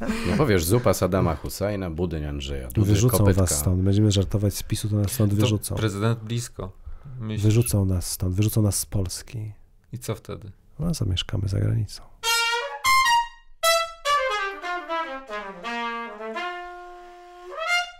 No powiesz, zupa Sadama Husajna, budyń Andrzeja. wyrzucą kopytka. was stąd. Będziemy żartować z PiSu, to nas stąd wyrzucą. prezydent blisko. Myślisz? Wyrzucą nas stąd, wyrzucą nas z Polski. I co wtedy? No, zamieszkamy za granicą.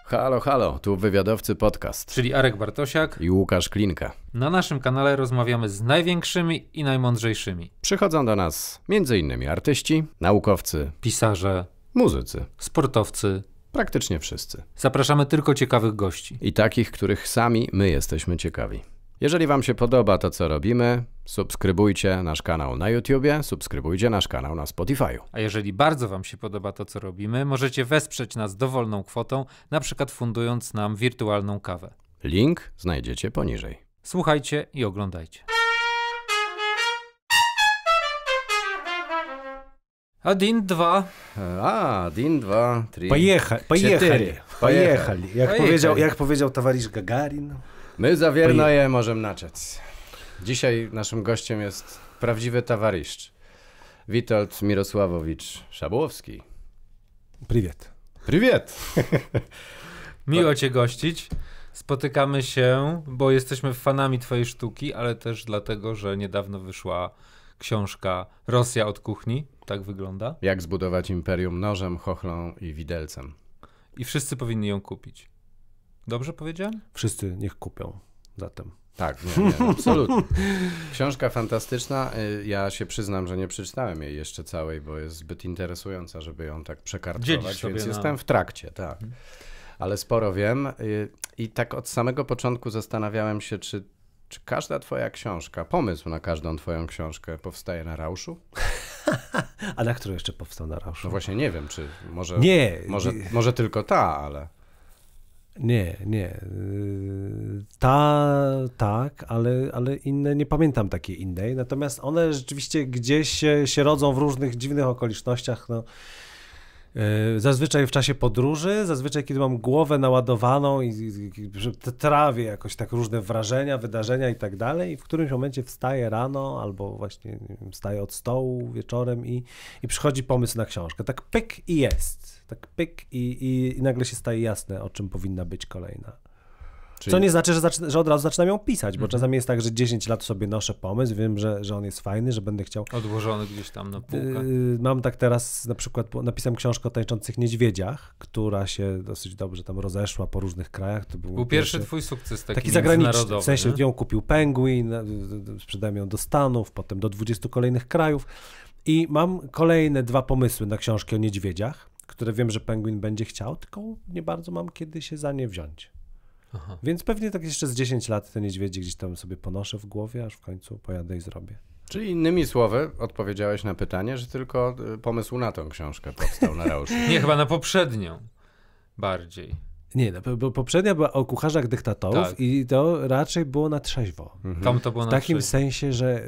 Halo, halo, tu Wywiadowcy Podcast. Czyli Arek Bartosiak i Łukasz Klinka. Na naszym kanale rozmawiamy z największymi i najmądrzejszymi. Przychodzą do nas m.in. artyści, naukowcy, pisarze, muzycy, sportowcy, praktycznie wszyscy. Zapraszamy tylko ciekawych gości. I takich, których sami my jesteśmy ciekawi. Jeżeli Wam się podoba to, co robimy, subskrybujcie nasz kanał na YouTubie, subskrybujcie nasz kanał na Spotify. A jeżeli bardzo Wam się podoba to, co robimy, możecie wesprzeć nas dowolną kwotą, na przykład fundując nam wirtualną kawę. Link znajdziecie poniżej. Słuchajcie i oglądajcie. A DIN 2. A, DIN 2, 3. Pojecha, pojechali, pojechali. Jak, Powiedział, jak powiedział towarzysz Gagarin. My za wierno je możemy naczec. Dzisiaj naszym gościem jest prawdziwy towarzysz. Witold Mirosławowicz Szabłowski. Priwiet. Priwiet! Miło cię gościć. Spotykamy się, bo jesteśmy fanami twojej sztuki, ale też dlatego, że niedawno wyszła książka Rosja od kuchni. Tak wygląda. Jak zbudować imperium nożem, chochlą i widelcem. I wszyscy powinni ją kupić. Dobrze powiedziałem? Wszyscy niech kupią zatem. Tak, nie, nie, absolutnie. Książka fantastyczna. Y, ja się przyznam, że nie przeczytałem jej jeszcze całej, bo jest zbyt interesująca, żeby ją tak przekartować, więc na... jestem w trakcie, tak. Mhm. Ale sporo wiem y, i tak od samego początku zastanawiałem się, czy, czy każda twoja książka, pomysł na każdą twoją książkę powstaje na rauszu? A na którą jeszcze powstał na rauszu? No właśnie nie wiem, czy może, nie, może, nie. może tylko ta, ale... Nie, nie. Yy, ta, tak, ale, ale inne, nie pamiętam takiej innej. Natomiast one rzeczywiście gdzieś się, się rodzą w różnych dziwnych okolicznościach. No. E, zazwyczaj w czasie podróży, zazwyczaj kiedy mam głowę naładowaną i, i trawię jakoś tak różne wrażenia, wydarzenia i tak dalej, i w którymś momencie wstaję rano albo właśnie wiem, wstaję od stołu wieczorem i, i przychodzi pomysł na książkę. Tak pyk i jest. Tak pyk i, i, i nagle się staje jasne, o czym powinna być kolejna. Czyli... Co nie znaczy, że, że, od razu zaczynam ją pisać, bo mhm. czasami jest tak, że 10 lat sobie noszę pomysł, wiem, że, że on jest fajny, że będę chciał. Odłożony gdzieś tam na półkę. Yy, mam tak teraz, na przykład napisałem książkę o tańczących niedźwiedziach, która się dosyć dobrze tam rozeszła po różnych krajach. To był, był pierwszy, pierwszy twój sukces taki, taki zagraniczny. W sensie nie? ją kupił Penguin, sprzedałem ją do Stanów, potem do 20 kolejnych krajów. I mam kolejne dwa pomysły na książki o niedźwiedziach, które wiem, że Penguin będzie chciał, tylko nie bardzo mam kiedy się za nie wziąć. Aha. Więc pewnie tak jeszcze z 10 lat te niedźwiedzie gdzieś tam sobie ponoszę w głowie, aż w końcu pojadę i zrobię. Czyli innymi słowy, odpowiedziałeś na pytanie, że tylko y, pomysł na tą książkę powstał na Rauszu. Nie, chyba na poprzednią bardziej. Nie, no, bo poprzednia była o kucharzach dyktatorów tak. i to raczej było na trzeźwo. Mhm. Tam to było w na takim trzeźwo. sensie, że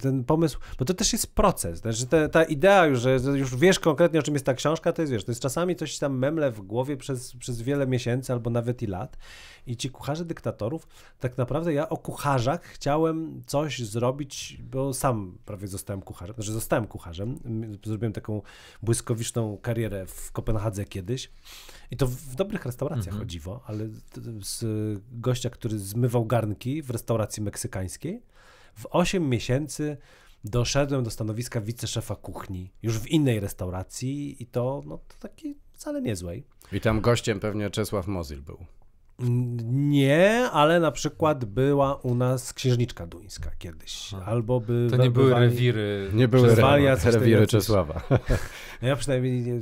ten pomysł, bo to też jest proces, znaczy ta, ta idea już, że już wiesz konkretnie o czym jest ta książka, to jest wiesz, to jest czasami coś tam memle w głowie przez, przez wiele miesięcy albo nawet i lat i ci kucharze dyktatorów, tak naprawdę ja o kucharzach chciałem coś zrobić, bo sam prawie zostałem kucharzem, znaczy zostałem kucharzem, zrobiłem taką błyskowiczną karierę w Kopenhadze kiedyś i to w dobrych restauracjach mhm. o dziwo, ale z gościa, który zmywał garnki w restauracji meksykańskiej, w 8 miesięcy doszedłem do stanowiska wiceszefa kuchni, już w innej restauracji i to, no, to taki wcale niezłej. I tam gościem pewnie Czesław Mozil był. Nie, ale na przykład była u nas księżniczka duńska kiedyś. Albo by. To nie były rewiry. Nie były rewiry Czesława. No ja przynajmniej nie,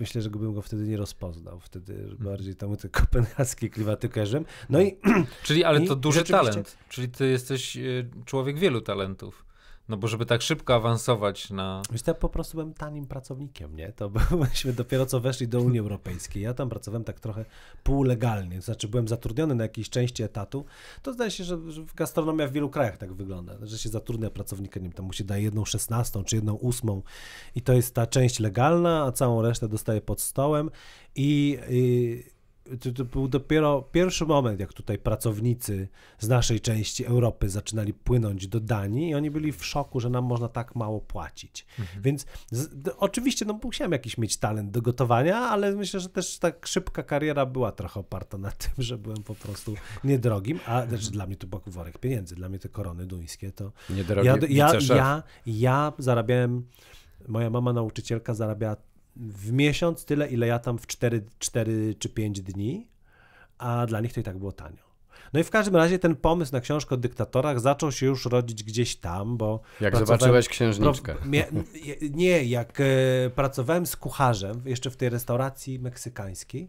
myślę, że bym go wtedy nie rozpoznał. Wtedy bardziej hmm. bardziej tam te kopenhaskie kliwatykerzem. No i. Czyli ale to duży rzeczywiście... talent. Czyli ty jesteś y, człowiek wielu talentów. No bo żeby tak szybko awansować na... Wiesz, ja po prostu byłem tanim pracownikiem, nie? To byśmy dopiero co weszli do Unii Europejskiej. Ja tam pracowałem tak trochę półlegalnie, to znaczy byłem zatrudniony na jakiejś części etatu. To zdaje się, że, że w gastronomia w wielu krajach tak wygląda, że się zatrudnia pracownika, nie wiem, tam mu się daje jedną szesnastą czy jedną ósmą i to jest ta część legalna, a całą resztę dostaje pod stołem i... i to, to, był dopiero pierwszy moment, jak tutaj pracownicy z naszej części Europy zaczynali płynąć do Danii i oni byli w szoku, że nam można tak mało płacić. Mhm. Więc z, to, oczywiście no, musiałem jakiś mieć talent do gotowania, ale myślę, że też ta szybka kariera była trochę oparta na tym, że byłem po prostu niedrogim, a znaczy, dla mnie to był worek pieniędzy, dla mnie te korony duńskie to... Niedrogi ja, ja, ja, ja zarabiałem, moja mama nauczycielka zarabiała w miesiąc tyle, ile ja tam w 4, 4 czy 5 dni, a dla nich to i tak było tanio. No i w każdym razie ten pomysł na książkę o dyktatorach zaczął się już rodzić gdzieś tam, bo... Jak zobaczyłeś księżniczkę. Pro, mia, nie, jak e, pracowałem z kucharzem jeszcze w tej restauracji meksykańskiej,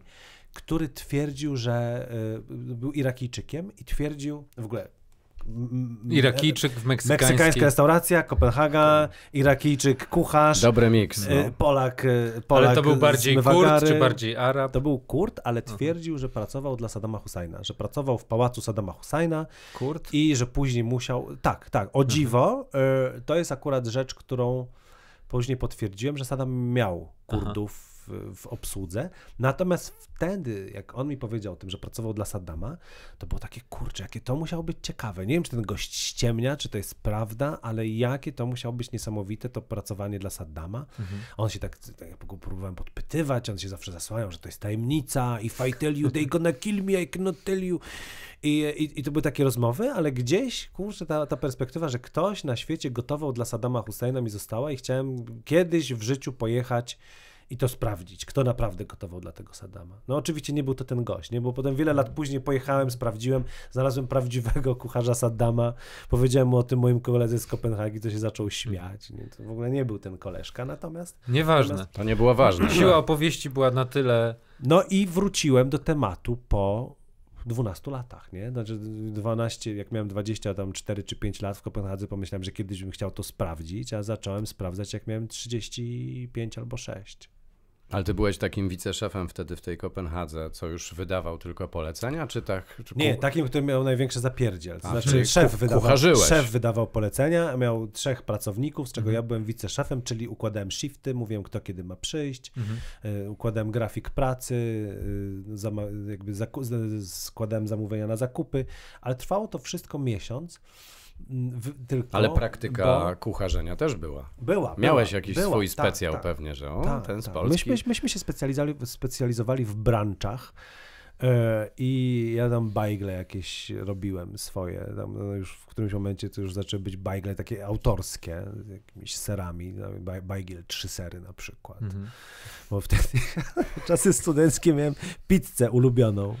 który twierdził, że e, był Irakijczykiem i twierdził, w ogóle Irakijczyk w meksykańskiej. Meksykańska restauracja, Kopenhaga, Irakijczyk kucharz. Dobry miks. Y, no. Polak, Polak. Y, ale to był bardziej Kurd czy bardziej Arab? To był Kurd, ale twierdził, że pracował dla Saddama Husajna, że pracował w pałacu Saddama Husajna. Kurd? I że później musiał. Tak, tak. O mhm. dziwo, y, to jest akurat rzecz, którą później potwierdziłem, że Saddam miał Kurdów w, obsłudze. Natomiast wtedy, jak on mi powiedział o tym, że pracował dla Saddama, to było takie kurcze, jakie to musiało być ciekawe. Nie wiem, czy ten gość ściemnia, czy to jest prawda, ale jakie to musiało być niesamowite to pracowanie dla Saddama. Mhm. On się tak, tak próbowałem podpytywać, on się zawsze zasłaniał, że to jest tajemnica i if I tell you they gonna kill me, I cannot tell you. I, i, I, to były takie rozmowy, ale gdzieś, kurczę, ta, ta perspektywa, że ktoś na świecie gotował dla Saddama Husseina mi została i chciałem kiedyś w życiu pojechać i to sprawdzić, kto naprawdę gotował dla tego Sadama. No oczywiście nie był to ten gość, nie? bo potem wiele lat później pojechałem, sprawdziłem, znalazłem prawdziwego kucharza Sadama, powiedziałem mu o tym moim koledze z Kopenhagi, to się zaczął śmiać. Nie? To w ogóle nie był ten koleżka, natomiast... Nieważne. Natomiast... To nie była ważne. Siła opowieści była na tyle... No i wróciłem do tematu po 12 latach, nie? Znaczy 12, jak miałem 24 tam czy 5 lat w Kopenhadze, pomyślałem, że kiedyś bym chciał to sprawdzić, a zacząłem sprawdzać, jak miałem 35 albo 6. Ale ty byłeś takim wiceszefem wtedy w tej Kopenhadze, co już wydawał tylko polecenia, czy tak? Czy nie, takim, który miał największy zapierdziel. To a, znaczy szef wydawał, szef wydawał polecenia, miał trzech pracowników, z czego mhm. ja byłem wiceszefem, czyli układałem shifty, mówiłem kto kiedy ma przyjść, mhm. Y, układałem grafik pracy, y, jakby zaku- składałem zamówienia na zakupy, ale trwało to wszystko miesiąc. W, tylko, Ale praktyka bo... kucharzenia też była. Była. Miałeś była, jakiś była, swój tak, specjał tak, pewnie, że o, tak, ten tak. z Polski. Myśmy, myśmy się specjalizowali, specjalizowali w branczach. E, I ja tam bajgle jakieś robiłem swoje. Tam no, już w którymś momencie to już zaczęły być bajgle takie autorskie, z jakimiś serami, no, bajgiel trzy sery na przykład. Mm -hmm. Bo wtedy czasy studenckie miałem pizzę ulubioną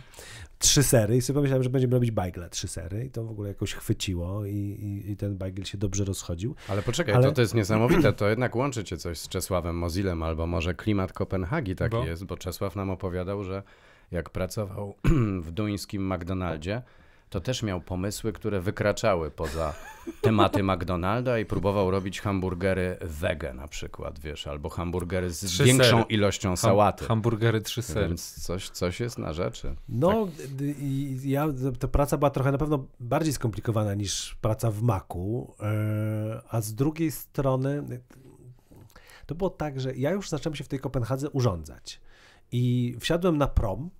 trzy sery i sobie pomyślałem, że będziemy robić bajgle trzy sery i to w ogóle jakoś chwyciło i, i, i ten bajgiel się dobrze rozchodził. Ale poczekaj, Ale... To, to jest niesamowite, to jednak łączycie coś z Czesławem Mozilem albo może klimat Kopenhagi taki bo? jest, bo Czesław nam opowiadał, że jak pracował w duńskim McDonaldzie, to też miał pomysły, które wykraczały poza tematy McDonalda i próbował robić hamburgery wege na przykład, wiesz, albo hamburgery z trzy większą sery. ilością sałaty. hamburgery trzy sery. Więc coś, coś jest na rzeczy. No, tak. ja, ta praca była trochę na pewno bardziej skomplikowana niż praca w maku, e, a z drugiej strony to było tak, że ja już zacząłem się w tej Kopenhadze urządzać. I wsiadłem na prom,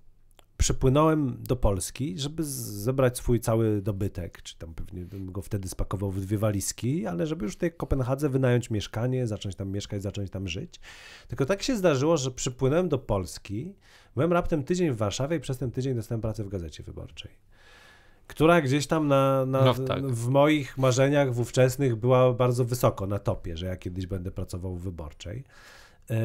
przepłynąłem do Polski, żeby zebrać swój cały dobytek, czy tam pewnie bym go wtedy spakował w dwie walizki, ale żeby już w Kopenhadze wynająć mieszkanie, zacząć tam mieszkać, zacząć tam żyć. Tylko tak się zdarzyło, że przypłynąłem do Polski, byłem raptem tydzień w Warszawie i przez ten tydzień dostałem pracę w Gazecie Wyborczej. Która gdzieś tam na, na no, tak. w moich marzeniach w ówczesnych była bardzo wysoko na topie, że ja kiedyś będę pracował w wyborczej. E,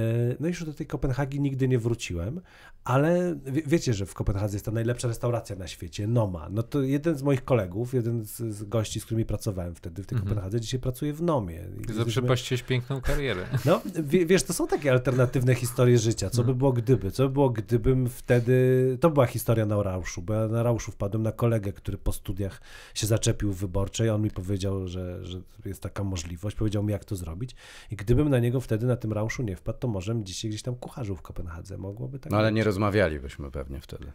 no i już do tej Kopenhagi nigdy nie wróciłem, ale wie, wiecie, że w Kopenhadze jest ta najlepsza restauracja na świecie, Noma. No to jeden z moich kolegów, jeden z, z gości, z którymi pracowałem wtedy w tej mhm. Kopenhadze, dzisiaj pracuje w Nomie. Zaprzepaściłeś jesteśmy... piękną karierę. No wiesz, to są takie alternatywne historie życia. Co no. by było gdyby? Co by było gdybym wtedy... To była historia na Rauszu, bo ja na Rauszu wpadłem na kolegę, który po studiach się zaczepił w wyborczej. On mi powiedział, że, że jest taka możliwość. Powiedział mi, jak to zrobić. I gdybym na niego wtedy na tym Rauszu nie wpadł, przykład, to może dzisiaj gdzieś tam kucharzu w Kopenhadze mogłoby tak No ale być. nie rozmawialibyśmy pewnie wtedy.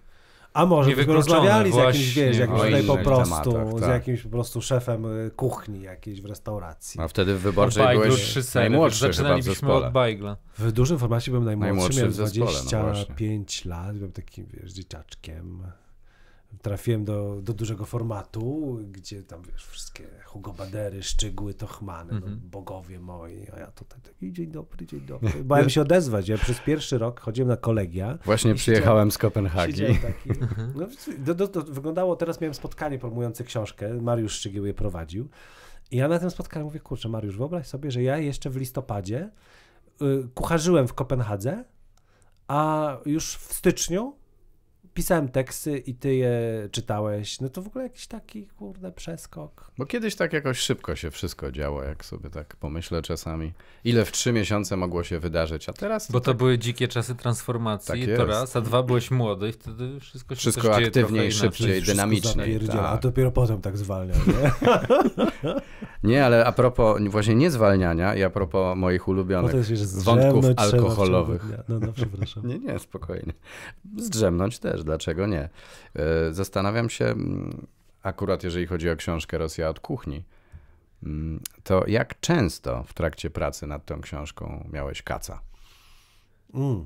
A może byśmy rozmawiali z jakimś, wiesz, jakimś no, tutaj po prostu, tematach, tak. z jakimś po prostu szefem y, kuchni jakiejś w restauracji. A wtedy w wyborczej Bajglu, byłeś trzy sery, najmłodszy Zaczynaliśmy od Bajgla. W dużym formacie byłem najmłodszy, najmłodszy miałem 25 no lat, byłem takim, wiesz, dzieciaczkiem trafiłem do, do dużego formatu, gdzie tam wiesz, wszystkie Hugo Badery, Szczygły, Tochmany, mm -hmm. no, mhm. bogowie moi, a ja tutaj taki dzień dobry, dzień dobry. Bałem się odezwać, ja przez pierwszy rok chodziłem na kolegia. Właśnie przyjechałem z Kopenhagi. Taki, mhm. no, do, do, do, wyglądało, teraz miałem spotkanie promujące książkę, Mariusz Szczygieł je prowadził. I ja na tym spotkaniu mówię, kurczę Mariusz, wyobraź sobie, że ja jeszcze w listopadzie y, kucharzyłem w Kopenhadze, a już w styczniu pisałem teksty i ty je czytałeś, no to w ogóle jakiś taki, kurde, przeskok. Bo kiedyś tak jakoś szybko się wszystko działo, jak sobie tak pomyślę czasami. Ile w trzy miesiące mogło się wydarzyć, a teraz... To Bo to tak... były dzikie czasy transformacji, tak to raz, a dwa byłeś młody i wtedy wszystko się Wszystko aktywniej, szybciej, dynamiczniej. Tak. A dopiero potem tak zwalniał, nie? nie, ale a propos właśnie nie zwalniania i a propos moich ulubionych wątków alkoholowych. No, no, przepraszam. nie, nie, spokojnie. Zdrzemnąć też też, dlaczego nie? E, zastanawiam się, mm, akurat jeżeli chodzi o książkę Rosja od kuchni, mm, to jak często w trakcie pracy nad tą książką miałeś kaca? Mm.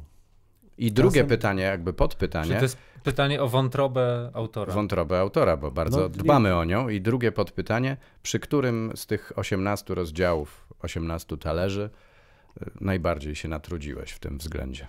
I drugie Czasem... pytanie, jakby podpytanie. Czy to jest pytanie o wątrobę autora. Wątrobę autora, bo bardzo no, dbamy o nią. I drugie podpytanie, przy którym z tych 18 rozdziałów, 18 talerzy y, najbardziej się natrudziłeś w tym względzie?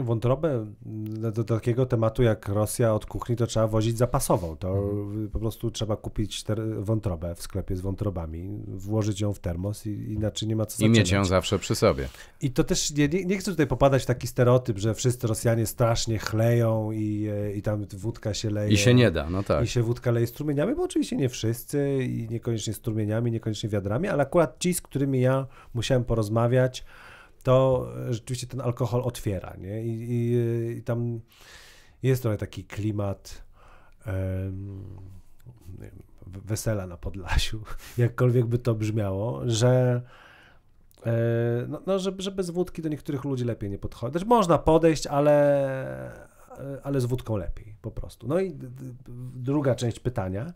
wątrobę mm, do, takiego tematu jak Rosja od kuchni to trzeba wozić zapasową. To mhm. po prostu trzeba kupić wątrobę w sklepie z wątrobami, włożyć ją w termos i inaczej nie ma co zrobić. I mieć ją zawsze przy sobie. I to też, nie, nie, nie chcę tutaj popadać w taki stereotyp, że wszyscy Rosjanie strasznie chleją i, e, i tam wódka się leje. I się nie da, no tak. I się wódka leje strumieniami, bo oczywiście nie wszyscy i niekoniecznie strumieniami, niekoniecznie wiadrami, ale akurat ci, z którymi ja musiałem porozmawiać, to rzeczywiście ten alkohol otwiera, nie? I, i, i tam jest trochę taki klimat um, wiem, wesela na Podlasiu, jakkolwiek by to brzmiało, że e, no, no żeby, żeby z wódki do niektórych ludzi lepiej nie podchodzić. Znaczy, można podejść, ale, e, ale z wódką lepiej po prostu. No i druga część pytania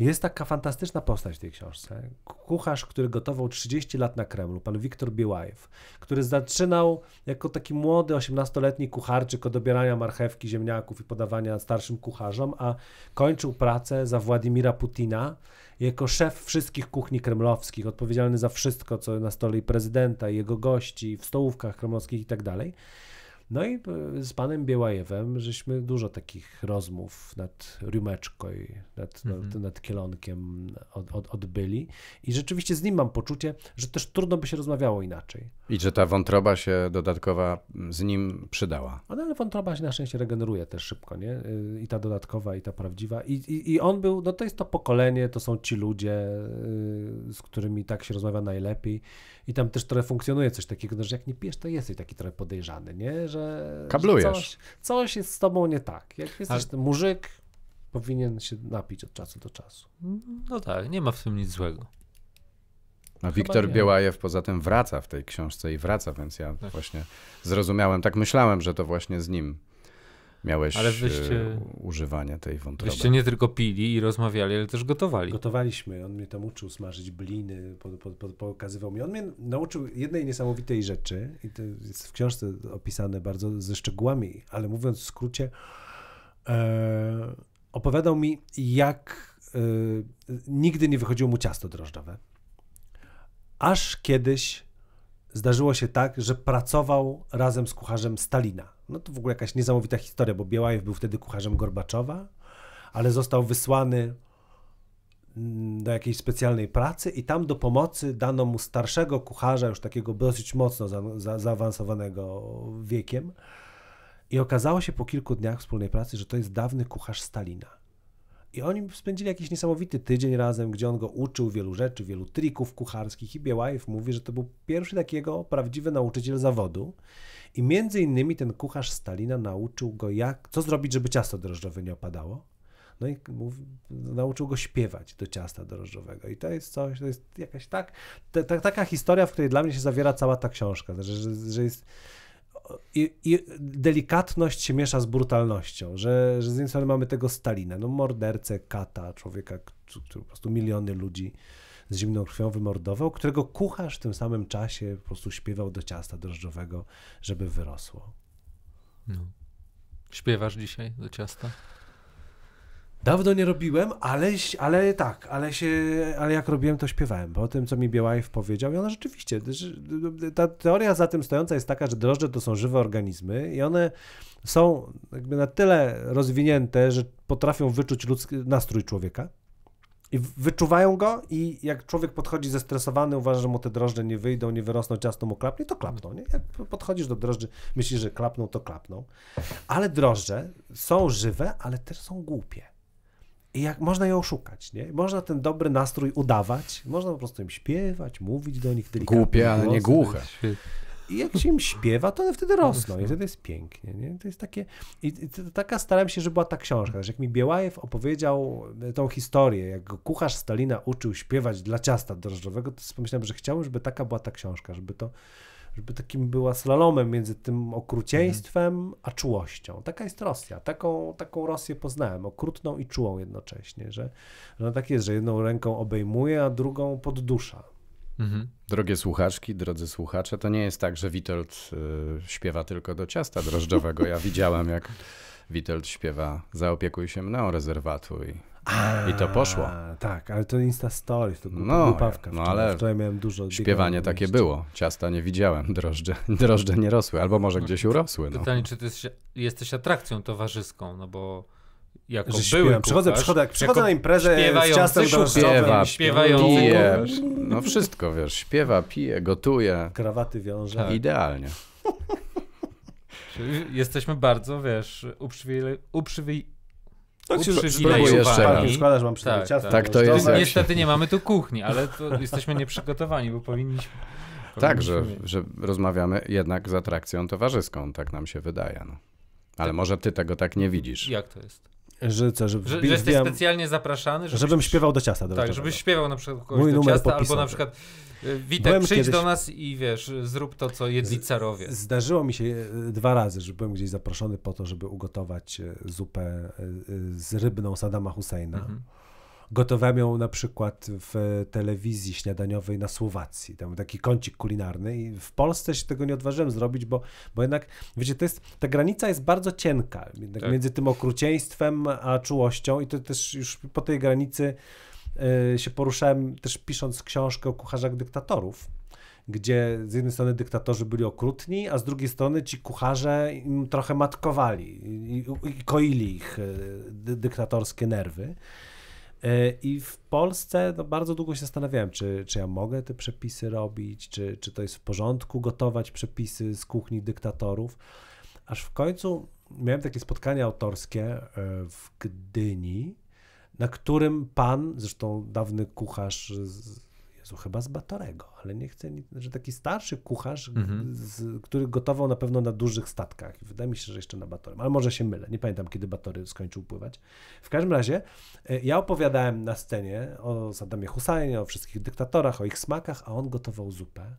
jest taka fantastyczna postać w tej książce. Kucharz, który gotował 30 lat na Kremlu, pan Wiktor Biłajew, który zaczynał jako taki młody 18-letni kucharczyk od dobierania marchewki, ziemniaków i podawania starszym kucharzom, a kończył pracę za Władimira Putina jako szef wszystkich kuchni kremlowskich, odpowiedzialny za wszystko, co na stole i prezydenta, i jego gości, w stołówkach kremlowskich i tak dalej. No i e, z panem Biełajewem żeśmy dużo takich rozmów nad Riumeczką, nad, nad, no, mhm. nad, Kielonkiem od, od, odbyli. I rzeczywiście z nim mam poczucie, że też trudno by się rozmawiało inaczej. I że ta wątroba się dodatkowa mm, z nim przydała. No ale wątroba się na szczęście regeneruje też szybko, nie? Y, I ta dodatkowa, i ta prawdziwa. I, i, i on był, no to jest to pokolenie, to są ci ludzie, y, z którymi tak się rozmawia najlepiej. I tam też trochę funkcjonuje coś takiego, no, że jak nie pijesz, to jesteś taki trochę podejrzany, nie? Że, Kablujesz. Że coś, coś, jest z tobą nie tak. Jak jesteś murzyk, powinien się napić od czasu do czasu. No tak, nie ma w tym nic złego. No, A Wiktor Białajew poza tym wraca w tej książce i wraca, więc ja tak. właśnie zrozumiałem, tak myślałem, że to właśnie z nim miałeś ale wyście, e, używanie tej wątroby. Wyście nie tylko pili i rozmawiali, ale też gotowali. Gotowaliśmy. On mnie tam uczył smażyć bliny, pokazywał mi. On mnie nauczył jednej niesamowitej rzeczy i to jest w książce opisane bardzo ze szczegółami, ale mówiąc w skrócie, e, opowiadał mi, jak e, nigdy nie wychodziło mu ciasto drożdżowe. Aż kiedyś zdarzyło się tak, że pracował razem z kucharzem Stalina no to w ogóle jakaś niesamowita historia, bo Białajew był wtedy kucharzem Gorbaczowa, ale został wysłany mm, do jakiejś specjalnej pracy i tam do pomocy dano mu starszego kucharza, już takiego dosyć mocno za, za, zaawansowanego wiekiem. I okazało się po kilku dniach wspólnej pracy, że to jest dawny kucharz Stalina. I oni spędzili jakiś niesamowity tydzień razem, gdzie on go uczył wielu rzeczy, wielu trików kucharskich i Białajew mówi, że to był pierwszy takiego prawdziwy nauczyciel zawodu. I między innymi ten kucharz Stalina nauczył go jak, co zrobić, żeby ciasto drożdżowe nie opadało. No i mówi, nauczył go śpiewać do ciasta drożdżowego. I to jest coś, to jest jakaś tak, ta, ta, taka historia, w której dla mnie się zawiera cała ta książka, że, znaczy, że, że jest i, i, delikatność się miesza z brutalnością, że, że z jednej strony mamy tego Stalina, no mordercę, kata, człowieka, który po prostu miliony ludzi z zimną krwią wymordował, którego kucharz w tym samym czasie po prostu śpiewał do ciasta drożdżowego, żeby wyrosło. No. Śpiewasz dzisiaj do ciasta? Dawno nie robiłem, ale, ale tak, ale się, ale jak robiłem, to śpiewałem, bo o tym, co mi Białajw powiedział, i ona rzeczywiście, ta teoria za tym stojąca jest taka, że drożdże to są żywe organizmy i one są jakby na tyle rozwinięte, że potrafią wyczuć ludzki, nastrój człowieka i wyczuwają go i jak człowiek podchodzi zestresowany, uważa, że mu te drożdże nie wyjdą, nie wyrosną, ciasno mu klapnie, to klapną, nie? Jak podchodzisz do drożdży, myślisz, że klapną, to klapną. Ale drożdże są żywe, ale też są głupie. I jak można ją oszukać, nie? Można ten dobry nastrój udawać, można po prostu im śpiewać, mówić do nich delikatnie. Głupie, ale nie głuche. I jak się im śpiewa, to one wtedy rosną i wtedy jest pięknie. Nie? To jest takie... I taka starałem się, żeby była ta książka. że jak mi Białajew opowiedział e, tą historię, jak kucharz Stalina uczył śpiewać dla ciasta drożdżowego, to pomyślałem, że chciałbym, żeby taka była ta książka, żeby to żeby takim była slalomem między tym okrucieństwem mhm. a czułością. Taka jest Rosja. Taką, taką Rosję poznałem, okrutną i czułą jednocześnie, że, że ona tak jest, że jedną ręką obejmuje, a drugą poddusza. Mhm. Drogie słuchaczki, drodzy słuchacze, to nie jest tak, że Witold y, śpiewa tylko do ciasta drożdżowego. Ja widziałem, jak Witold śpiewa Zaopiekuj się mną rezerwatu i a, I to poszło. Tak, ale to Insta Stories, to głupa, no, głupawka. No ale wczoraj miałem dużo śpiewanie takie mieście. było. Ciasta nie widziałem, drożdże, drożdże nie rosły, albo może no. gdzieś urosły. No. Pytanie, czy ty jesteś, jesteś atrakcją towarzyską, no bo jako że Przychodzę, przychodzę, jak przychodzę na imprezę z ciastem śpiewa, śpiewający, pije, no wszystko wiesz, śpiewa, pije, gotuje. Krawaty wiąże. Tak. Idealnie. Czyli jesteśmy bardzo, wiesz, uprzywilej, uprzywilej tak się spróbuję jeszcze tak, składasz, mam tak, ciasto. Tak. tak, to jest. No, niestety nie mamy tu kuchni, ale jesteśmy nieprzygotowani, bo powinniśmy. Tak, że, że rozmawiamy jednak z atrakcją towarzyską, tak nam się wydaje. No. Ale tak. może ty tego tak nie widzisz. Jak to jest? Że co, że, że, że jesteś specjalnie zapraszany? Żebyś, żebym śpiewał do ciasta. Do tak, żebyś tak. śpiewał na przykład kogoś do ciasta, albo na przykład e, Witek, byłem przyjdź kiedyś... do nas i wiesz, zrób to, co jedli carowie. Zdarzyło mi się e, dwa razy, że byłem gdzieś zaproszony po to, żeby ugotować e, zupę z rybną Sadama Husseina. Mhm. Gotowałem ją na przykład w telewizji śniadaniowej na Słowacji. Tam taki kącik kulinarny i w Polsce się tego nie odważyłem zrobić, bo, bo jednak, wiecie, to jest, ta granica jest bardzo cienka tak. między tym okrucieństwem a czułością i to też już po tej granicy y, się poruszałem też pisząc książkę o kucharzach dyktatorów gdzie z jednej strony dyktatorzy byli okrutni, a z drugiej strony ci kucharze im trochę matkowali i, i koili ich y, dyktatorskie nerwy. E, I w Polsce no, bardzo długo się zastanawiałem, czy, czy ja mogę te przepisy robić, czy, czy to jest w porządku gotować przepisy z kuchni dyktatorów. Aż w końcu miałem takie spotkanie autorskie e, w Gdyni, na którym pan, zresztą dawny kucharz z, Jezu, chyba z Batorego, ale nie chcę, że taki starszy kucharz, mhm. z, który gotował na pewno na dużych statkach. Wydaje mi się, że jeszcze na Batorem, ale może się mylę. Nie pamiętam, kiedy Batory skończył pływać. W każdym razie e, ja opowiadałem na scenie o Saddamie Husajnie, o wszystkich dyktatorach, o ich smakach, a on gotował zupę.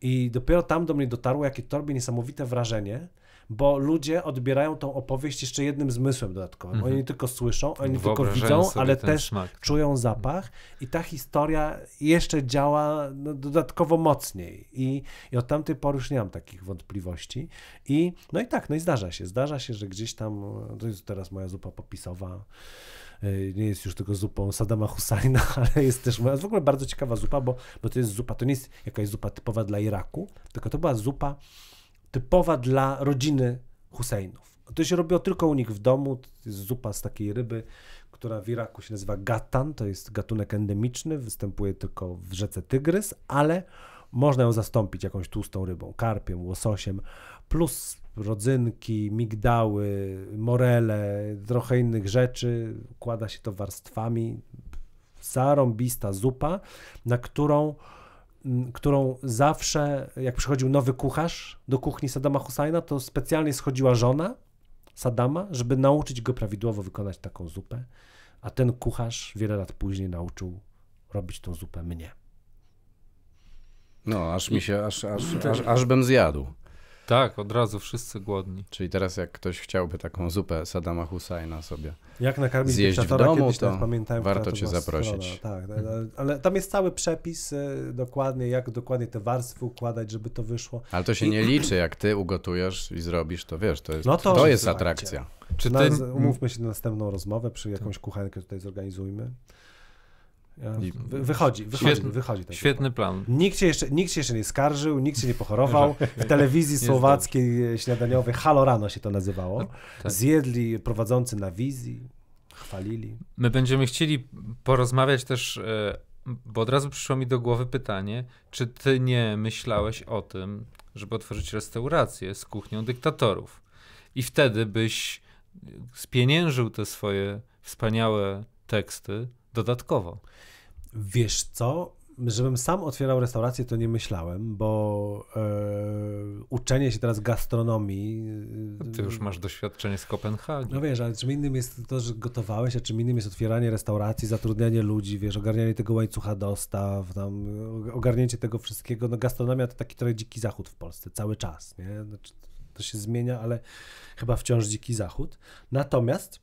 I dopiero tam do mnie dotarło, jakie to robi niesamowite wrażenie, bo ludzie odbierają tą opowieść jeszcze jednym zmysłem dodatkowym. Mhm. Oni nie tylko słyszą, oni Wyobrażają tylko widzą, ale też smak. czują zapach i ta historia jeszcze działa no, dodatkowo mocniej. I, I od tamtej pory już nie mam takich wątpliwości. I no i tak, no i zdarza się. Zdarza się, że gdzieś tam, no, to jest teraz moja zupa popisowa, y, nie jest już tylko zupą Sadama Husajna, ale jest też moja, w ogóle bardzo ciekawa zupa, bo, bo to jest zupa, to nie jest jakaś zupa typowa dla Iraku, tylko to była zupa typowa dla rodziny Huseinów. To się robiło tylko u nich w domu, to jest zupa z takiej ryby, która w Iraku się nazywa gatan, to jest gatunek endemiczny, występuje tylko w rzece Tygrys, ale można ją zastąpić jakąś tłustą rybą, karpiem, łososiem, plus rodzynki, migdały, morele, trochę innych rzeczy, kłada się to warstwami, zarąbista zupa, na którą którą zawsze, jak przychodził nowy kucharz do kuchni Sadama Husajna, to specjalnie schodziła żona Sadama, żeby nauczyć go prawidłowo wykonać taką zupę, a ten kucharz wiele lat później nauczył robić tą zupę mnie. No, aż mi się, aż, aż, aż, aż bym zjadł. Tak, od razu wszyscy głodni. Czyli teraz jak ktoś chciałby taką zupę Sadama Husajna sobie jak zjeść w domu, to pamiętałem, warto cię zaprosić. Tak, tak, tak, mhm. ale tam jest cały przepis y, dokładnie, jak dokładnie te warstwy układać, żeby to wyszło. Ale to się I... nie liczy, jak ty ugotujesz i zrobisz, to wiesz, to jest, no to, to jest atrakcja. Czy ty... Umówmy się na następną rozmowę, przy jakąś kuchenkę tutaj zorganizujmy. No. wychodzi, wychodzi, świetny, wychodzi. Świetny plan. Nikt się, jeszcze, nikt się jeszcze nie skarżył, nikt się nie pochorował. W telewizji słowackiej e, śniadaniowej Halo Rano się to nazywało. No, tak. Zjedli prowadzący na wizji, chwalili. My będziemy chcieli porozmawiać też, e, bo od razu przyszło mi do głowy pytanie, czy ty nie myślałeś o tym, żeby otworzyć restaurację z kuchnią dyktatorów? I wtedy byś spieniężył te swoje wspaniałe teksty, dodatkowo. Wiesz co? Żebym sam otwierał restaurację, to nie myślałem, bo e, uczenie się teraz gastronomii. E, Ty już masz doświadczenie z Kopenhagi. No wiesz, ale czym innym jest to, że gotowałeś, a czym innym jest otwieranie restauracji, zatrudnianie ludzi, wiesz, ogarnianie tego łańcucha dostaw, tam, ogarnięcie tego wszystkiego. No gastronomia to taki trochę dziki zachód w Polsce cały czas, nie? Znaczy, to się zmienia, ale chyba wciąż dziki zachód. Natomiast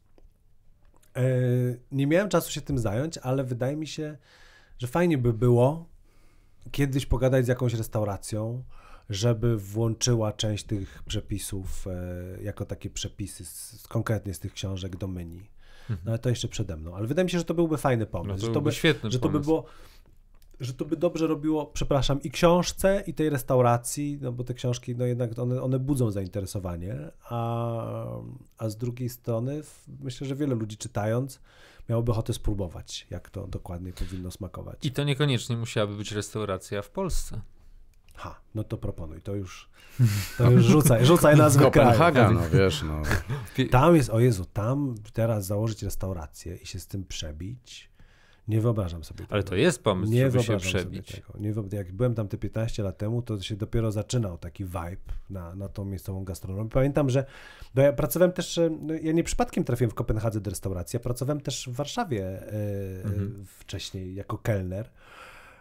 E, nie miałem czasu się tym zająć, ale wydaje mi się, że fajnie by było kiedyś pogadać z jakąś restauracją, żeby włączyła część tych przepisów e, jako takie przepisy z, konkretnie z tych książek do menu. Mhm. No ale to jeszcze przede mną. Ale wydaje mi się, że to byłby fajny pomysł. No to byłby że to by, świetny że to pomysł. by było że to by dobrze robiło, przepraszam, i książce, i tej restauracji, no bo te książki, no jednak one, one budzą zainteresowanie, a, a z drugiej strony myślę, że wiele ludzi czytając miałoby ochotę spróbować, jak to dokładnie powinno smakować. I to niekoniecznie musiałaby być restauracja w Polsce. Ha, no to proponuj, to już, to już rzucaj, rzucaj nazwę Kopenhaga, kraju. no wiesz, no. Tam jest, o Jezu, tam teraz założyć restaurację i się z tym przebić nie wyobrażam sobie tego. Ale to jest pomysł, nie żeby się przebić. Sobie tego. Nie wyobrażam, jak byłem tam te 15 lat temu, to się dopiero zaczynał taki vibe na, na tą miejscową gastronomię. Pamiętam, że no ja pracowałem też, e, no ja nie przypadkiem trafiłem w Kopenhadze do restauracji, ja pracowałem też w Warszawie yy, mhm. wcześniej jako kelner.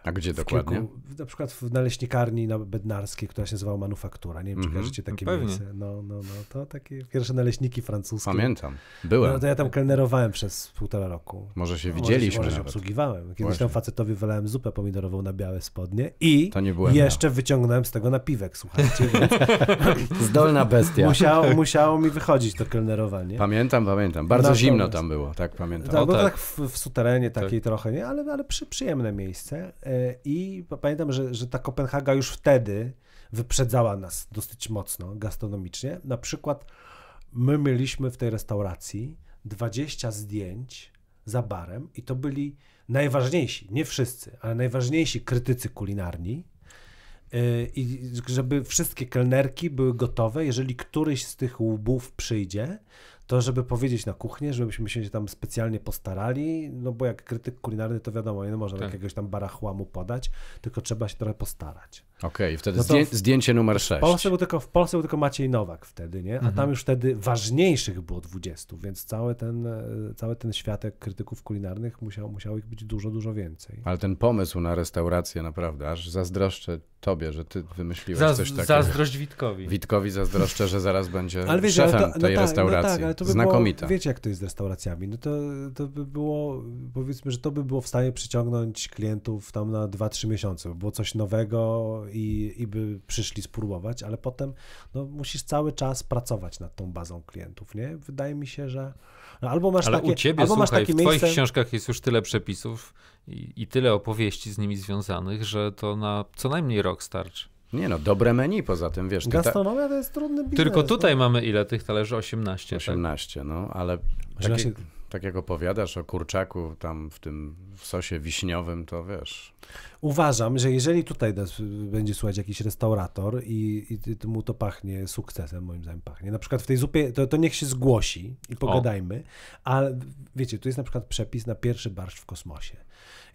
A gdzie dokładnie? Kilku, na przykład w naleśnikarni na Bednarskiej, która się nazywała Manufaktura. Nie wiem, czy mm -hmm. takie no miejsce. No, no, no, to takie pierwsze naleśniki francuskie. Pamiętam, byłem. No to ja tam kelnerowałem przez półtora roku. Może się widzieliśmy Może się, może się obsługiwałem. Kiedyś Właśnie. tam facetowi wylałem zupę pomidorową na białe spodnie i jeszcze ja. wyciągnąłem z tego napiwek, słuchajcie. Zdolna bestia. Musiało, musiało mi wychodzić to kelnerowanie. Pamiętam, pamiętam. Bardzo zimno tam było, tak pamiętam. No, o, tak. tak w, w suterenie tak. takiej tak. trochę, nie? Ale, ale przy, przyjemne miejsce. E, i pamiętam, że, że ta Kopenhaga już wtedy wyprzedzała nas dosyć mocno gastronomicznie. Na przykład my mieliśmy w tej restauracji 20 zdjęć za barem i to byli najważniejsi, nie wszyscy, ale najważniejsi krytycy kulinarni. Y, I żeby wszystkie kelnerki były gotowe, jeżeli któryś z tych łbów przyjdzie, to żeby powiedzieć na kuchnię, żebyśmy się tam specjalnie postarali, no bo jak krytyk kulinarny to wiadomo, nie można tak. jakiegoś tam barachłamu podać, tylko trzeba się trochę postarać. Okej, okay, wtedy no zdję zdjęcie numer 6. W Polsce, był tylko, w Polsce był tylko Maciej Nowak wtedy, nie? A mhm. tam już wtedy ważniejszych było 20, więc cały ten, e, cały ten światek krytyków kulinarnych musiał, musiał ich być dużo, dużo więcej. Ale ten pomysł na restaurację naprawdę, aż zazdroszczę tobie, że ty wymyśliłeś Zaz coś takiego. Zazdrość Witkowi. Witkowi zazdroszczę, że zaraz będzie ale wiecie, szefem no tak, no tak, ale to, tej no restauracji. No tak, Znakomita. wiecie jak to jest z restauracjami, no to, to by było, powiedzmy, że to by było w stanie przyciągnąć klientów tam na 2-3 miesiące, by było coś nowego, i, i by przyszli spróbować, ale potem no, musisz cały czas pracować nad tą bazą klientów, nie? Wydaje mi się, że no, albo masz ale takie... u ciebie, albo słuchaj, masz takie w miejsce... twoich książkach jest już tyle przepisów i, i tyle opowieści z nimi związanych, że to na co najmniej rok starczy. Nie no, dobre menu poza tym, wiesz. Gastronomia ta... to jest trudny biznes. Tylko tutaj no. mamy ile tych talerzy? 18. 18, tak? no, ale... Takie tak jak opowiadasz o kurczaku tam w tym w sosie wiśniowym, to wiesz. Uważam, że jeżeli tutaj będzie słuchać jakiś restaurator i, i mu to pachnie sukcesem, moim zdaniem pachnie. Na przykład w tej zupie, to, to niech się zgłosi i pogadajmy, A wiecie, tu jest na przykład przepis na pierwszy barszcz w kosmosie.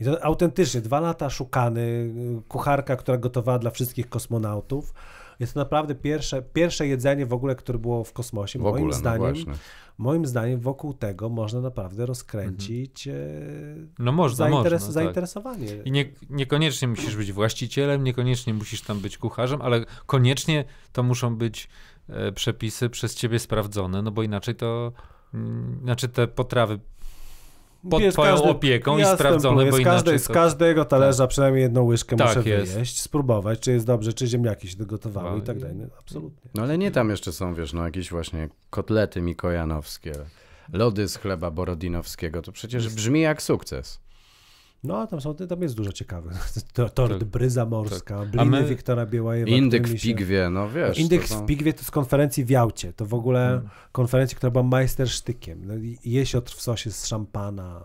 I to autentycznie, dwa lata szukany, y, kucharka, która gotowała dla wszystkich kosmonautów, jest to naprawdę pierwsze, pierwsze jedzenie w ogóle, które było w kosmosie. W moim ogóle, no zdaniem. No moim zdaniem wokół tego można naprawdę rozkręcić mhm. e, no można, zainteres można, tak. zainteresowanie. I nie, niekoniecznie musisz być właścicielem, niekoniecznie musisz tam być kucharzem, ale koniecznie to muszą być e, przepisy przez ciebie sprawdzone, no bo inaczej to, mm, znaczy te potrawy pod Wiesz, twoją każdy, opieką i sprawdzone, bo z inaczej... Każdej, Z każdego talerza tak. przynajmniej jedną łyżkę tak, muszę jest. wyjeść, spróbować, czy jest dobrze, czy ziemniaki się dogotowały i tak dalej. No, absolutnie. No ale nie tam jeszcze są, wiesz, no jakieś właśnie kotlety mikojanowskie, lody z chleba borodinowskiego, to przecież brzmi jak sukces. No, tam, są, tam jest dużo ciekawych. Tort tak, Bryza Morska, tak. Bliny my, Wiktora Białajewa. Indyk w Pigwie, no wiesz. Indyk to, w Pigwie to z konferencji w Jałcie. To w ogóle hmm. konferencja, która była majstersztykiem. No, jesiotr w sosie z szampana.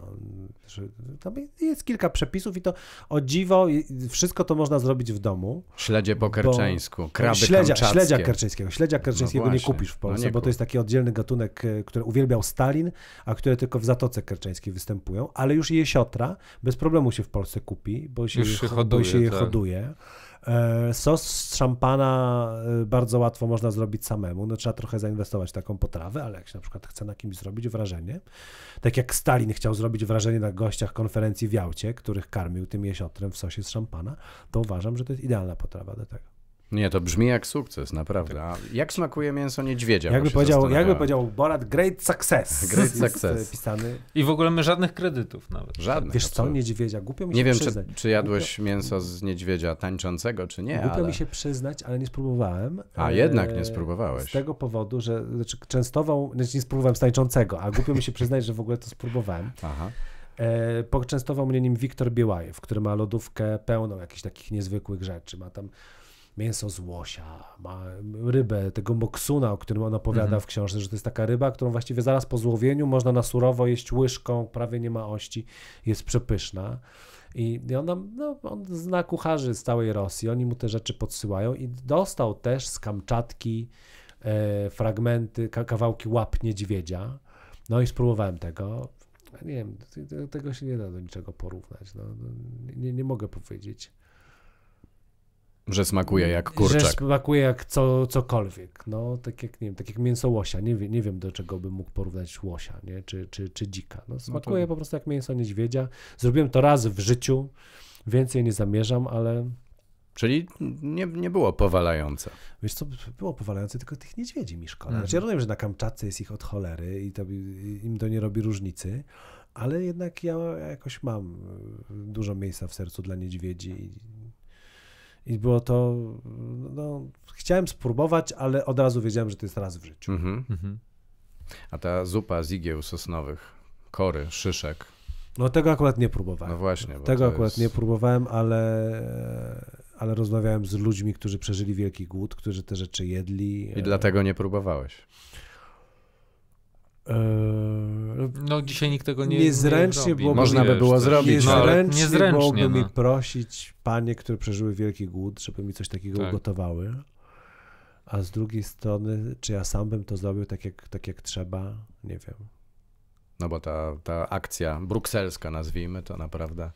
Tam jest kilka przepisów i to o dziwo, wszystko to można zrobić w domu. Śledzie po kerczeńsku, kraby śledzia, śledzia kerczeńskiego. Śledzia no kerczeńskiego no nie kupisz w no Polsce, no bo to jest taki oddzielny gatunek, e, który uwielbiał Stalin, a które tylko w Zatoce Kerczeńskiej występują, ale już jesiotra bez problemu problemu się w Polsce kupi, bo się, Już je, się hoduje, bo się je tak. hoduje. E, sos z szampana e, bardzo łatwo można zrobić samemu. No, trzeba trochę zainwestować w taką potrawę, ale jak się na przykład chce na kimś zrobić wrażenie, tak jak Stalin chciał zrobić wrażenie na gościach konferencji w Jałcie, których karmił tym jesiotrem w sosie z szampana, to uważam, że to jest idealna potrawa do tego. Nie, to brzmi jak sukces, naprawdę. Tak. A jak smakuje mięso niedźwiedzia? Jakby powiedział, jakby powiedział Borat, great success. Great success. Pisany. I w ogóle my żadnych kredytów nawet. Żadnych. Wiesz co, niedźwiedzia, głupio mi się przyznać. Nie wiem, czy, czy jadłeś głupio... mięso z niedźwiedzia tańczącego, czy nie. Głupio ale... mi się przyznać, ale nie spróbowałem. A jednak nie spróbowałeś. Z tego powodu, że znaczy, częstował, znaczy nie spróbowałem z tańczącego, a głupio mi się przyznać, że w ogóle to spróbowałem. Aha. E, poczęstował mnie nim Wiktor Biłajew, który ma lodówkę pełną jakichś takich niezwykłych rzeczy. Ma tam mięso z łosia, ma rybę, tego moksuna, o którym on opowiada mhm. w książce, że to jest taka ryba, którą właściwie zaraz po złowieniu można na surowo jeść łyżką, prawie nie ma ości, jest przepyszna. I ona, no, on zna kucharzy z całej Rosji, oni mu te rzeczy podsyłają i dostał też z Kamczatki e, fragmenty, kawałki łap niedźwiedzia. No i spróbowałem tego. Nie wiem, tego się nie da do niczego porównać. No, no nie, nie mogę powiedzieć. Że smakuje jak kurczak. Że smakuje jak co, cokolwiek. No, tak jak, nie wiem, tak jak mięso łosia. Nie, nie wiem, do czego bym mógł porównać łosia, nie? Czy, czy, czy dzika. No, no smakuje no to... po prostu jak mięso niedźwiedzia. Zrobiłem to raz w życiu. Więcej nie zamierzam, ale... Czyli nie, nie było powalające. Wiesz co, było powalające, tylko tych niedźwiedzi mi szkoda. Mhm. Znaczy, ja rozumiem, że na Kamczatce jest ich od cholery i to, im to nie robi różnicy, ale jednak ja jakoś mam dużo miejsca w sercu dla niedźwiedzi i było to, no, chciałem spróbować, ale od razu wiedziałem, że to jest raz w życiu. Mhm. Mhm. A ta zupa z igieł sosnowych, kory, szyszek. No tego akurat nie próbowałem. No właśnie. Tego akurat jest... nie próbowałem, ale, ale rozmawiałem z ludźmi, którzy przeżyli wielki głód, którzy te rzeczy jedli. I dlatego nie próbowałeś. Eee, no dzisiaj nikt tego nie Niezręcznie nie byłoby Można by było też. zrobić. No, niezręcznie, no, niezręcznie byłoby no. mi prosić panie, które przeżyły wielki głód, żeby mi coś takiego tak. ugotowały. A z drugiej strony, czy ja sam bym to zrobił tak jak, tak jak trzeba? Nie wiem. No bo ta, ta akcja brukselska, nazwijmy to naprawdę.